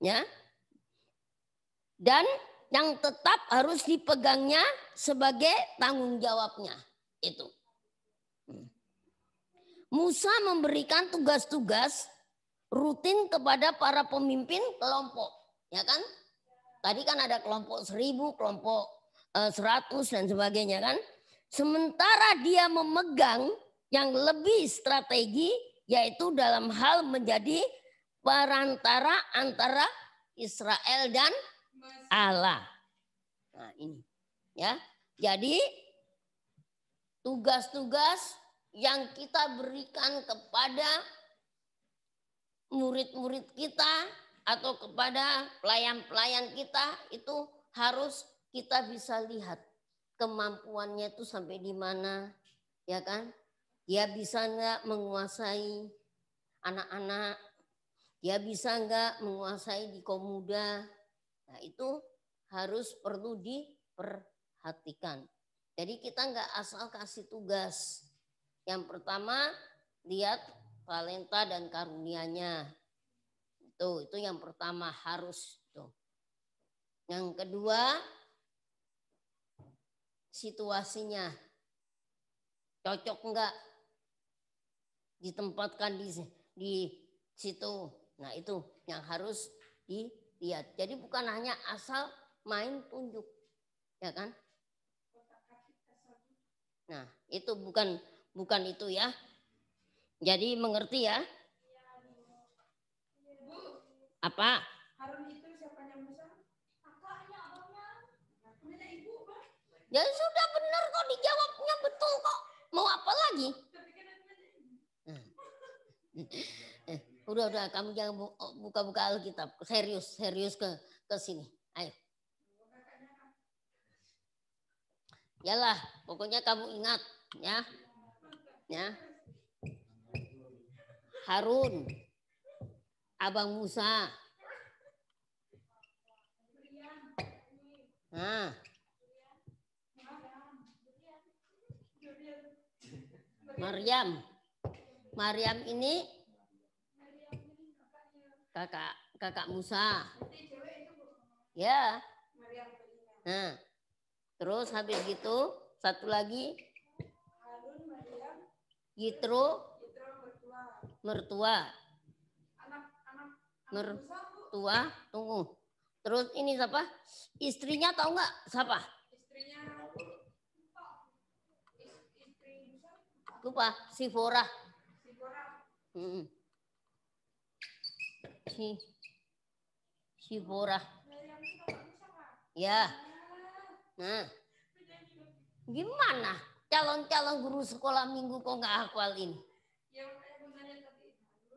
Ya. Dan yang tetap harus dipegangnya sebagai tanggung jawabnya. Itu. Musa memberikan tugas-tugas rutin kepada para pemimpin kelompok, ya kan? Tadi kan ada kelompok seribu, kelompok eh, seratus dan sebagainya kan. Sementara dia memegang yang lebih strategi yaitu dalam hal menjadi perantara antara Israel dan Allah. Nah, ini. Ya. Jadi tugas-tugas yang kita berikan kepada murid-murid kita atau kepada pelayan-pelayan kita itu harus kita bisa lihat kemampuannya itu sampai di mana, ya kan? Dia bisa nggak menguasai anak-anak, dia bisa nggak menguasai di komuda, Nah itu harus perlu diperhatikan. Jadi kita nggak asal kasih tugas. Yang pertama lihat talenta dan karunianya. Itu itu yang pertama harus itu. Yang kedua situasinya cocok enggak ditempatkan di di situ. Nah, itu yang harus di lihat. Jadi bukan hanya asal main tunjuk, ya kan? Nah, itu bukan bukan itu ya. Jadi mengerti ya? Apa? Ya sudah benar kok dijawabnya betul kok. Mau apa lagi? Nah. Udah, udah, kamu jangan oh, buka-buka Alkitab. Serius, serius ke ke sini. Ayo. Yalah, pokoknya kamu ingat ya. Ya. Harun, Abang Musa. Nah, Maryam. Maryam ini kakak kakak Musa. Ya. Nah, terus habis gitu satu lagi Yitro mertua mertua tunggu terus ini siapa istrinya tahu nggak siapa lupa Sifora hmm si si Bora. Ya. Nah. Gimana calon-calon guru sekolah minggu kok nggak hafal ini?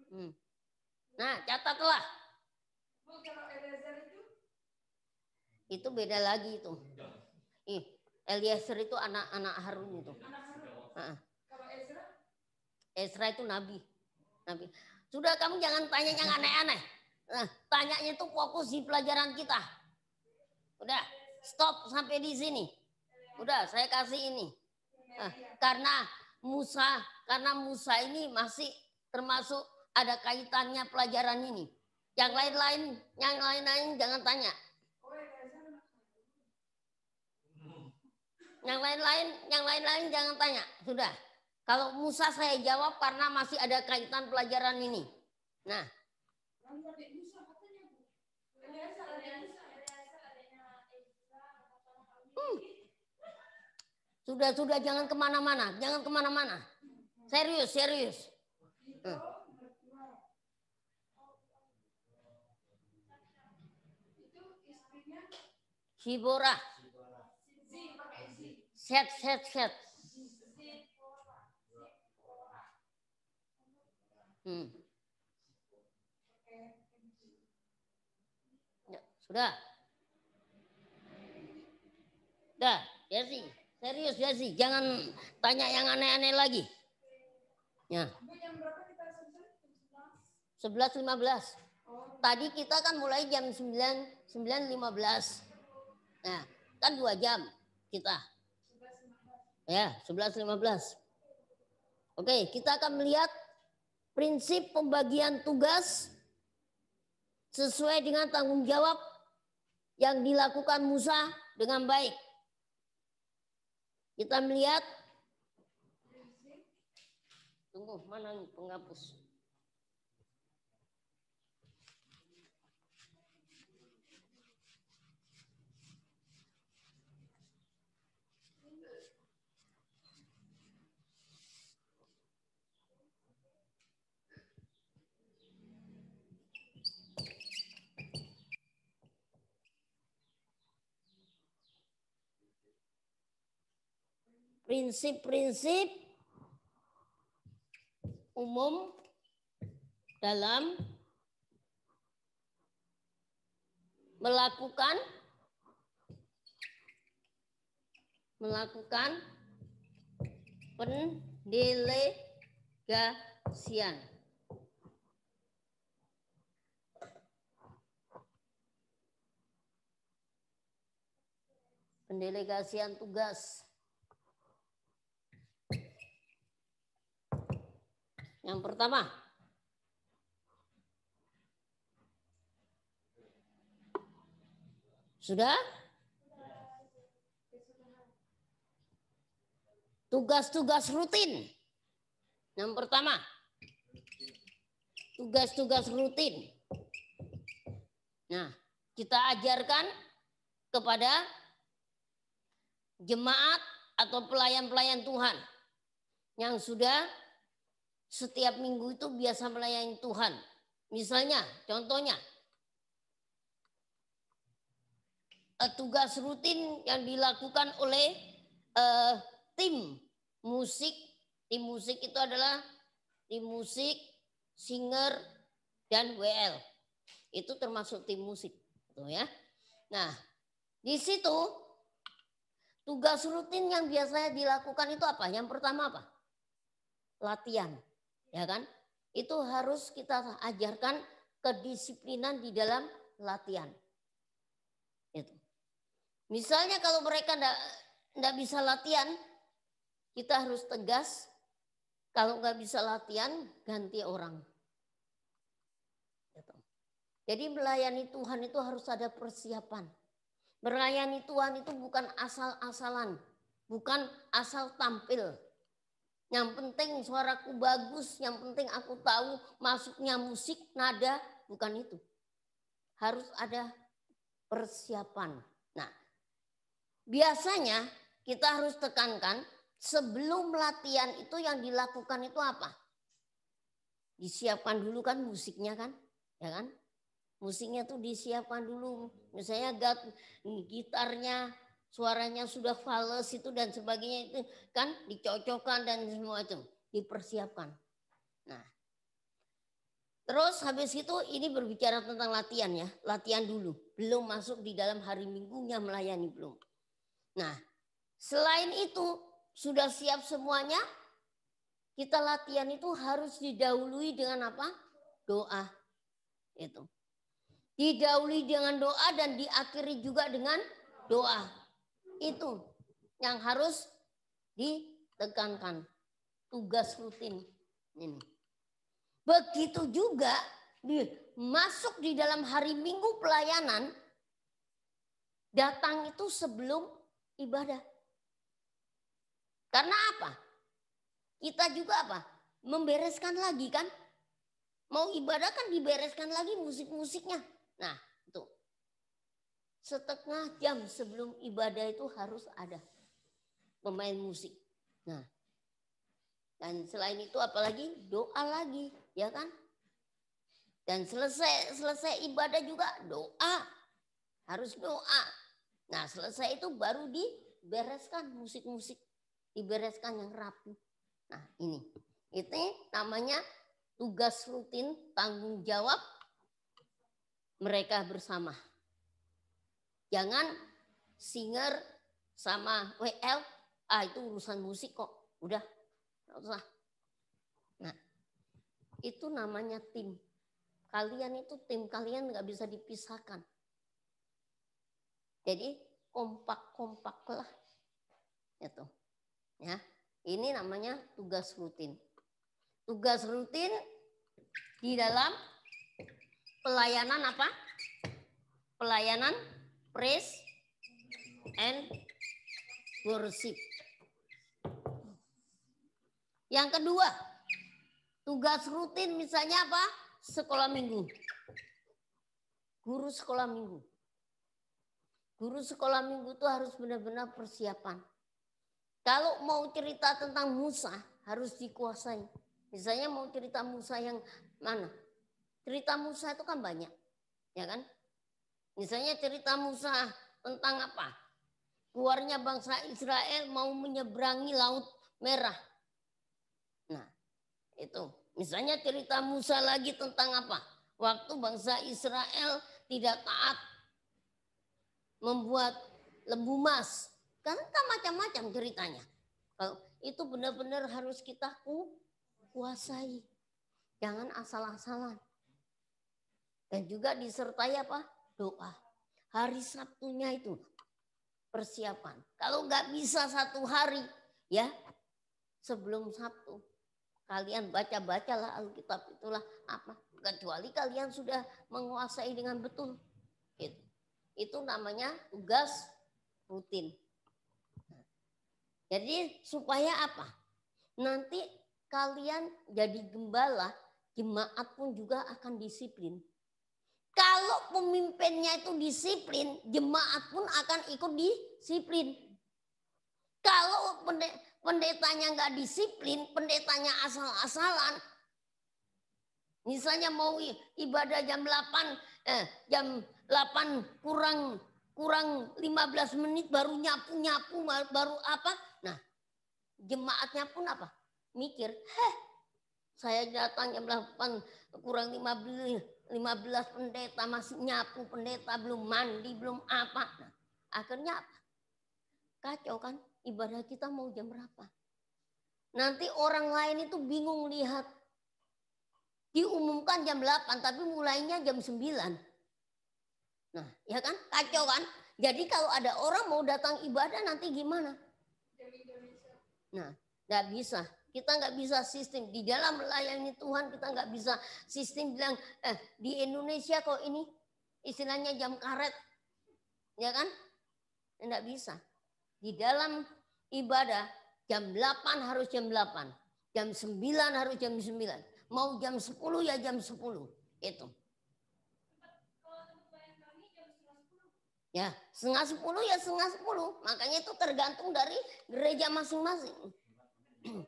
Hmm. Nah, catatlah. Itu beda lagi itu. Ih, Eliezer itu anak-anak Harun itu. Anak Ezra itu nabi. Nabi. Sudah kamu jangan tanya yang aneh-aneh. Nah, tanyanya itu fokus di pelajaran kita. Udah, stop sampai di sini. Udah, saya kasih ini. Nah, karena Musa, karena Musa ini masih termasuk ada kaitannya pelajaran ini. Yang lain-lain, yang lain-lain jangan tanya. Yang lain-lain, yang lain-lain jangan tanya. Sudah. Kalau Musa saya jawab karena masih ada kaitan pelajaran ini. Nah. Hmm. Sudah sudah jangan kemana-mana, jangan kemana-mana. Serius serius. Hmm. Sibora. Set set set. Hmm. Ya, sudah. Dah, Biasi. Serius ya sih, jangan tanya yang aneh-aneh lagi. Ya. 11.15. Tadi kita kan mulai jam 9, 9.15. Nah, kan dua jam kita. Ya, 11.15. Oke, kita akan melihat prinsip pembagian tugas sesuai dengan tanggung jawab yang dilakukan Musa dengan baik. Kita melihat Tunggu, mana penghapus? prinsip-prinsip umum dalam melakukan melakukan pendelegasian. Pendelegasian tugas. Yang pertama, sudah tugas-tugas rutin. Yang pertama, tugas-tugas rutin. Nah, kita ajarkan kepada jemaat atau pelayan-pelayan Tuhan yang sudah setiap minggu itu biasa melayani Tuhan. Misalnya, contohnya, eh, tugas rutin yang dilakukan oleh uh, tim musik. Tim musik itu adalah tim musik, singer, dan WL. Itu termasuk tim musik. Gitu ya? Nah, di situ tugas rutin yang biasanya dilakukan itu apa? Yang pertama apa? Latihan Ya kan? Itu harus kita ajarkan kedisiplinan di dalam latihan. Itu. Misalnya kalau mereka tidak bisa latihan, kita harus tegas. Kalau nggak bisa latihan, ganti orang. Gitu. Jadi melayani Tuhan itu harus ada persiapan. Melayani Tuhan itu bukan asal-asalan, bukan asal tampil. Yang penting suaraku bagus, yang penting aku tahu masuknya musik, nada, bukan itu. Harus ada persiapan. Nah, biasanya kita harus tekankan sebelum latihan itu yang dilakukan itu apa? Disiapkan dulu kan musiknya kan, ya kan? Musiknya tuh disiapkan dulu, misalnya gitarnya, suaranya sudah fals itu dan sebagainya itu kan dicocokkan dan semua macam dipersiapkan. Nah, terus habis itu ini berbicara tentang latihan ya, latihan dulu, belum masuk di dalam hari minggunya melayani belum. Nah, selain itu sudah siap semuanya, kita latihan itu harus didahului dengan apa? Doa. Itu. Didahului dengan doa dan diakhiri juga dengan doa itu yang harus ditekankan. Tugas rutin ini. Begitu juga di, masuk di dalam hari Minggu pelayanan, datang itu sebelum ibadah. Karena apa? Kita juga apa? Membereskan lagi kan? Mau ibadah kan dibereskan lagi musik-musiknya. Nah, setengah jam sebelum ibadah itu harus ada pemain musik. Nah, dan selain itu apalagi doa lagi, ya kan? Dan selesai selesai ibadah juga doa. Harus doa. Nah, selesai itu baru dibereskan musik-musik, dibereskan yang rapi. Nah, ini. Itu namanya tugas rutin, tanggung jawab mereka bersama. Jangan singer sama WL, ah itu urusan musik kok, udah. usah. Nah, itu namanya tim. Kalian itu tim kalian nggak bisa dipisahkan. Jadi kompak-kompaklah. Itu. Ya. Ini namanya tugas rutin. Tugas rutin di dalam pelayanan apa? Pelayanan praise and worship. Yang kedua, tugas rutin misalnya apa? Sekolah minggu. Guru sekolah minggu. Guru sekolah minggu itu harus benar-benar persiapan. Kalau mau cerita tentang Musa, harus dikuasai. Misalnya mau cerita Musa yang mana? Cerita Musa itu kan banyak, ya kan? Misalnya cerita Musa tentang apa? Keluarnya bangsa Israel mau menyeberangi Laut Merah. Nah, itu. Misalnya cerita Musa lagi tentang apa? Waktu bangsa Israel tidak taat membuat lembu emas. kan? kan macam-macam ceritanya. Kalau itu benar-benar harus kita kuasai. Jangan asal-asalan. Dan juga disertai apa? doa. Hari Sabtunya itu persiapan. Kalau nggak bisa satu hari ya sebelum Sabtu kalian baca-bacalah Alkitab itulah apa kecuali kalian sudah menguasai dengan betul gitu. itu namanya tugas rutin jadi supaya apa nanti kalian jadi gembala jemaat pun juga akan disiplin kalau pemimpinnya itu disiplin, jemaat pun akan ikut disiplin. Kalau pendetanya nggak disiplin, pendetanya asal-asalan, misalnya mau ibadah jam 8, eh, jam 8 kurang kurang 15 menit baru nyapu-nyapu baru apa? Nah, jemaatnya pun apa? Mikir, "Heh, saya datang jam 8 kurang 15 15 pendeta masih nyapu, pendeta belum mandi, belum apa. Nah, akhirnya apa? Kacau kan? Ibadah kita mau jam berapa? Nanti orang lain itu bingung lihat. Diumumkan jam 8 tapi mulainya jam 9. Nah, ya kan? Kacau kan? Jadi kalau ada orang mau datang ibadah nanti gimana? Nah, gak bisa. Kita nggak bisa sistem. Di dalam melayani Tuhan kita nggak bisa sistem bilang, eh di Indonesia kok ini istilahnya jam karet. Ya kan? Nggak bisa. Di dalam ibadah jam 8 harus jam 8. Jam 9 harus jam 9. Mau jam 10 ya jam 10. Itu. Ya, setengah sepuluh ya setengah sepuluh. Makanya itu tergantung dari gereja masing-masing.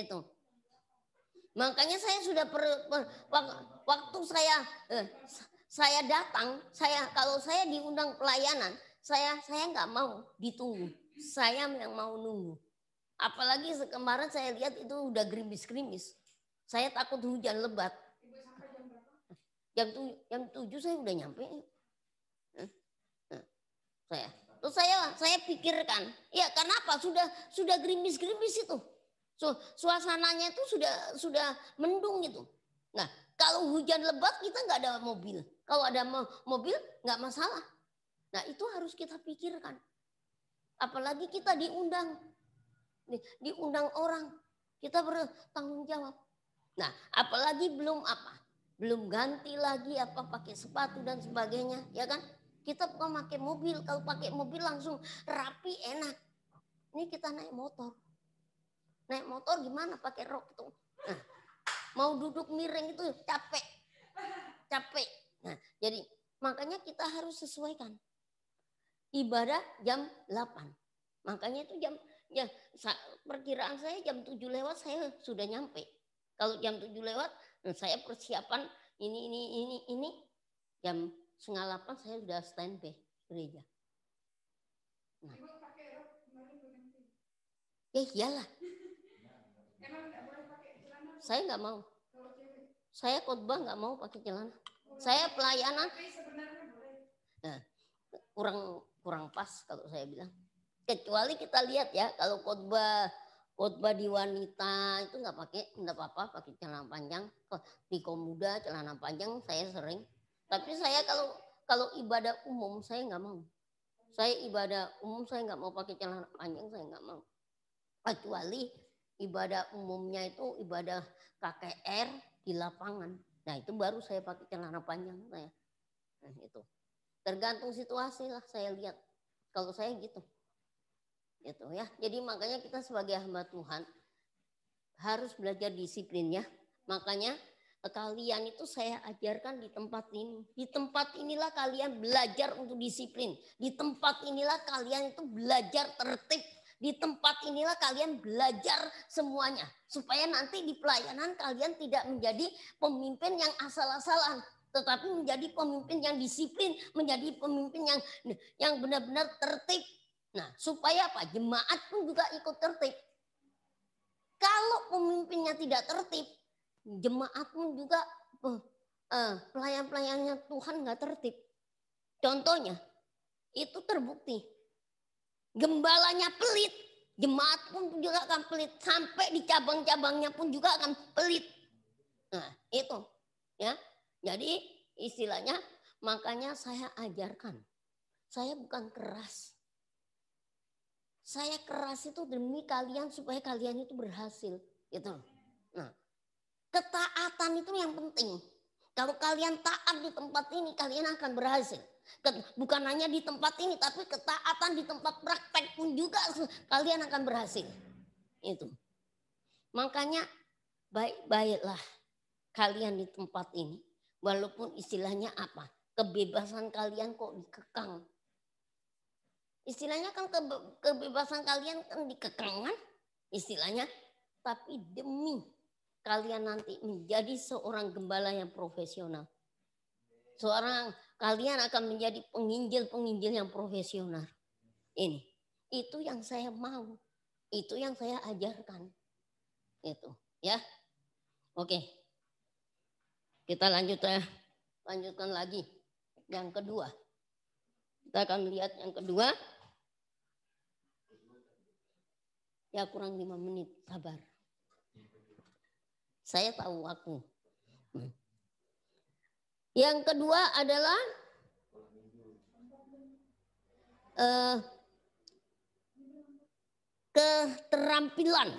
itu. Makanya saya sudah per, per, waktu saya eh, saya datang, saya kalau saya diundang pelayanan, saya saya nggak mau ditunggu. Saya yang mau nunggu. Apalagi kemarin saya lihat itu udah gerimis-gerimis. Saya takut hujan lebat. Jam tujuh, jam tujuh saya udah nyampe. Eh, eh, saya. Terus saya saya pikirkan, ya kenapa sudah sudah gerimis-gerimis itu? So, suasananya itu sudah sudah mendung gitu. Nah, kalau hujan lebat kita nggak ada mobil. Kalau ada mobil nggak masalah. Nah, itu harus kita pikirkan. Apalagi kita diundang. Diundang orang. Kita bertanggung jawab. Nah, apalagi belum apa? Belum ganti lagi apa pakai sepatu dan sebagainya, ya kan? Kita pakai mobil, kalau pakai mobil langsung rapi enak. Ini kita naik motor naik motor gimana pakai rok tuh gitu. nah, mau duduk miring itu capek capek nah jadi makanya kita harus sesuaikan ibadah jam 8 makanya itu jam ya perkiraan saya jam 7 lewat saya sudah nyampe kalau jam 7 lewat hmm, saya persiapan ini ini ini ini jam setengah delapan saya sudah standby gereja. Nah. Ya iyalah, saya nggak mau. Saya khotbah nggak mau pakai celana. Saya pelayanan. Nah, kurang kurang pas kalau saya bilang. Kecuali kita lihat ya kalau khotbah khotbah di wanita itu nggak pakai nggak apa-apa pakai celana panjang di komuda celana panjang saya sering tapi saya kalau kalau ibadah umum saya nggak mau saya ibadah umum saya nggak mau pakai celana panjang saya nggak mau kecuali ibadah umumnya itu ibadah KKR di lapangan. Nah itu baru saya pakai celana panjang saya. Nah, itu tergantung situasi lah saya lihat. Kalau saya gitu, gitu ya. Jadi makanya kita sebagai hamba Tuhan harus belajar disiplin ya. Makanya eh, kalian itu saya ajarkan di tempat ini. Di tempat inilah kalian belajar untuk disiplin. Di tempat inilah kalian itu belajar tertib di tempat inilah kalian belajar semuanya. Supaya nanti di pelayanan kalian tidak menjadi pemimpin yang asal-asalan. Tetapi menjadi pemimpin yang disiplin. Menjadi pemimpin yang yang benar-benar tertib. Nah supaya apa? Jemaat pun juga ikut tertib. Kalau pemimpinnya tidak tertib, jemaat pun juga eh, eh pelayan-pelayannya Tuhan nggak tertib. Contohnya, itu terbukti Gembalanya pelit, jemaat pun juga akan pelit, sampai di cabang-cabangnya pun juga akan pelit. Nah, itu ya. Jadi istilahnya makanya saya ajarkan. Saya bukan keras. Saya keras itu demi kalian supaya kalian itu berhasil, gitu. Nah, ketaatan itu yang penting. Kalau kalian taat di tempat ini, kalian akan berhasil. Bukan hanya di tempat ini, tapi ketaatan di tempat praktek pun juga kalian akan berhasil. Itu. Makanya baik-baiklah kalian di tempat ini. Walaupun istilahnya apa? Kebebasan kalian kok dikekang. Istilahnya kan kebe kebebasan kalian kan dikekang kan? Istilahnya. Tapi demi kalian nanti menjadi seorang gembala yang profesional. Seorang Kalian akan menjadi penginjil-penginjil yang profesional. Ini. Itu yang saya mau. Itu yang saya ajarkan. Itu, ya. Oke. Kita lanjut ya. Lanjutkan lagi. Yang kedua. Kita akan lihat yang kedua. Ya kurang lima menit, sabar. Saya tahu waktu. Yang kedua adalah eh, keterampilan,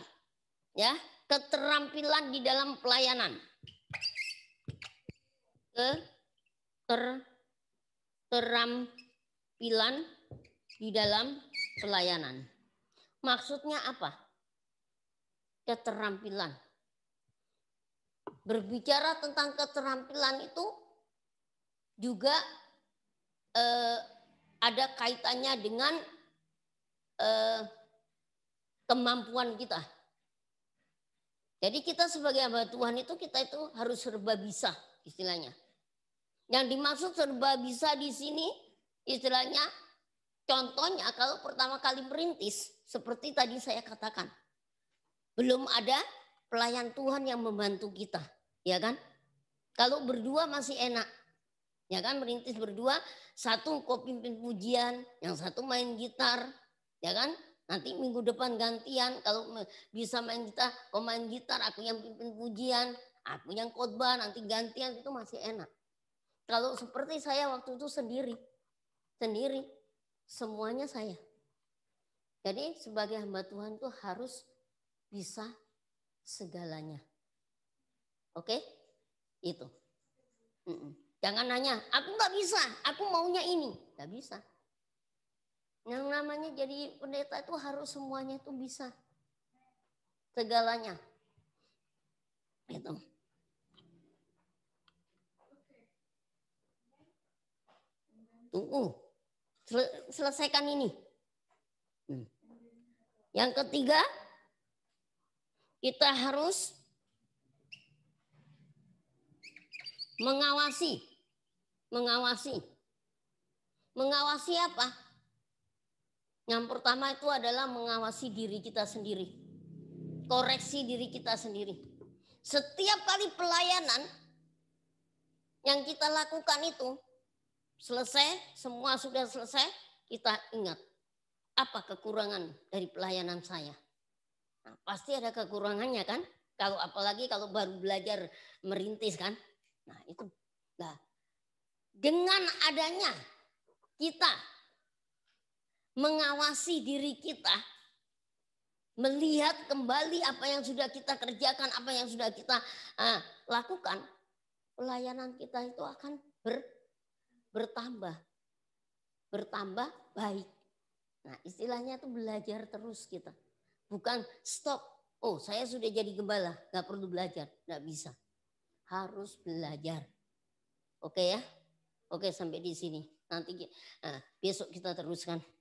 ya, keterampilan di dalam pelayanan. keterampilan di dalam pelayanan. Maksudnya apa? Keterampilan. Berbicara tentang keterampilan itu juga eh, ada kaitannya dengan eh, kemampuan kita. Jadi kita sebagai hamba Tuhan itu kita itu harus serba bisa istilahnya. Yang dimaksud serba bisa di sini istilahnya contohnya kalau pertama kali merintis seperti tadi saya katakan. Belum ada pelayan Tuhan yang membantu kita, ya kan? Kalau berdua masih enak, Ya kan merintis berdua, satu kok pimpin pujian, yang satu main gitar, ya kan? Nanti minggu depan gantian kalau bisa main gitar, kau main gitar, aku yang pimpin pujian, aku yang khotbah, nanti gantian itu masih enak. Kalau seperti saya waktu itu sendiri, sendiri, semuanya saya. Jadi sebagai hamba Tuhan tuh harus bisa segalanya. Oke? Itu. Mm -mm. Jangan nanya, aku nggak bisa, aku maunya ini. Nggak bisa. Yang namanya jadi pendeta itu harus semuanya itu bisa. Segalanya. Gitu. Tunggu. Sel selesaikan ini. Hmm. Yang ketiga, kita harus mengawasi mengawasi. Mengawasi apa? Yang pertama itu adalah mengawasi diri kita sendiri. Koreksi diri kita sendiri. Setiap kali pelayanan yang kita lakukan itu selesai, semua sudah selesai, kita ingat apa kekurangan dari pelayanan saya. Nah, pasti ada kekurangannya kan? Kalau apalagi kalau baru belajar merintis kan? Nah, itu nah dengan adanya kita mengawasi diri kita, melihat kembali apa yang sudah kita kerjakan, apa yang sudah kita uh, lakukan, pelayanan kita itu akan ber, bertambah, bertambah baik. Nah, istilahnya itu belajar terus kita. Bukan stop. Oh, saya sudah jadi gembala, nggak perlu belajar, nggak bisa. Harus belajar. Oke ya. Oke, sampai di sini. Nanti nah, besok kita teruskan.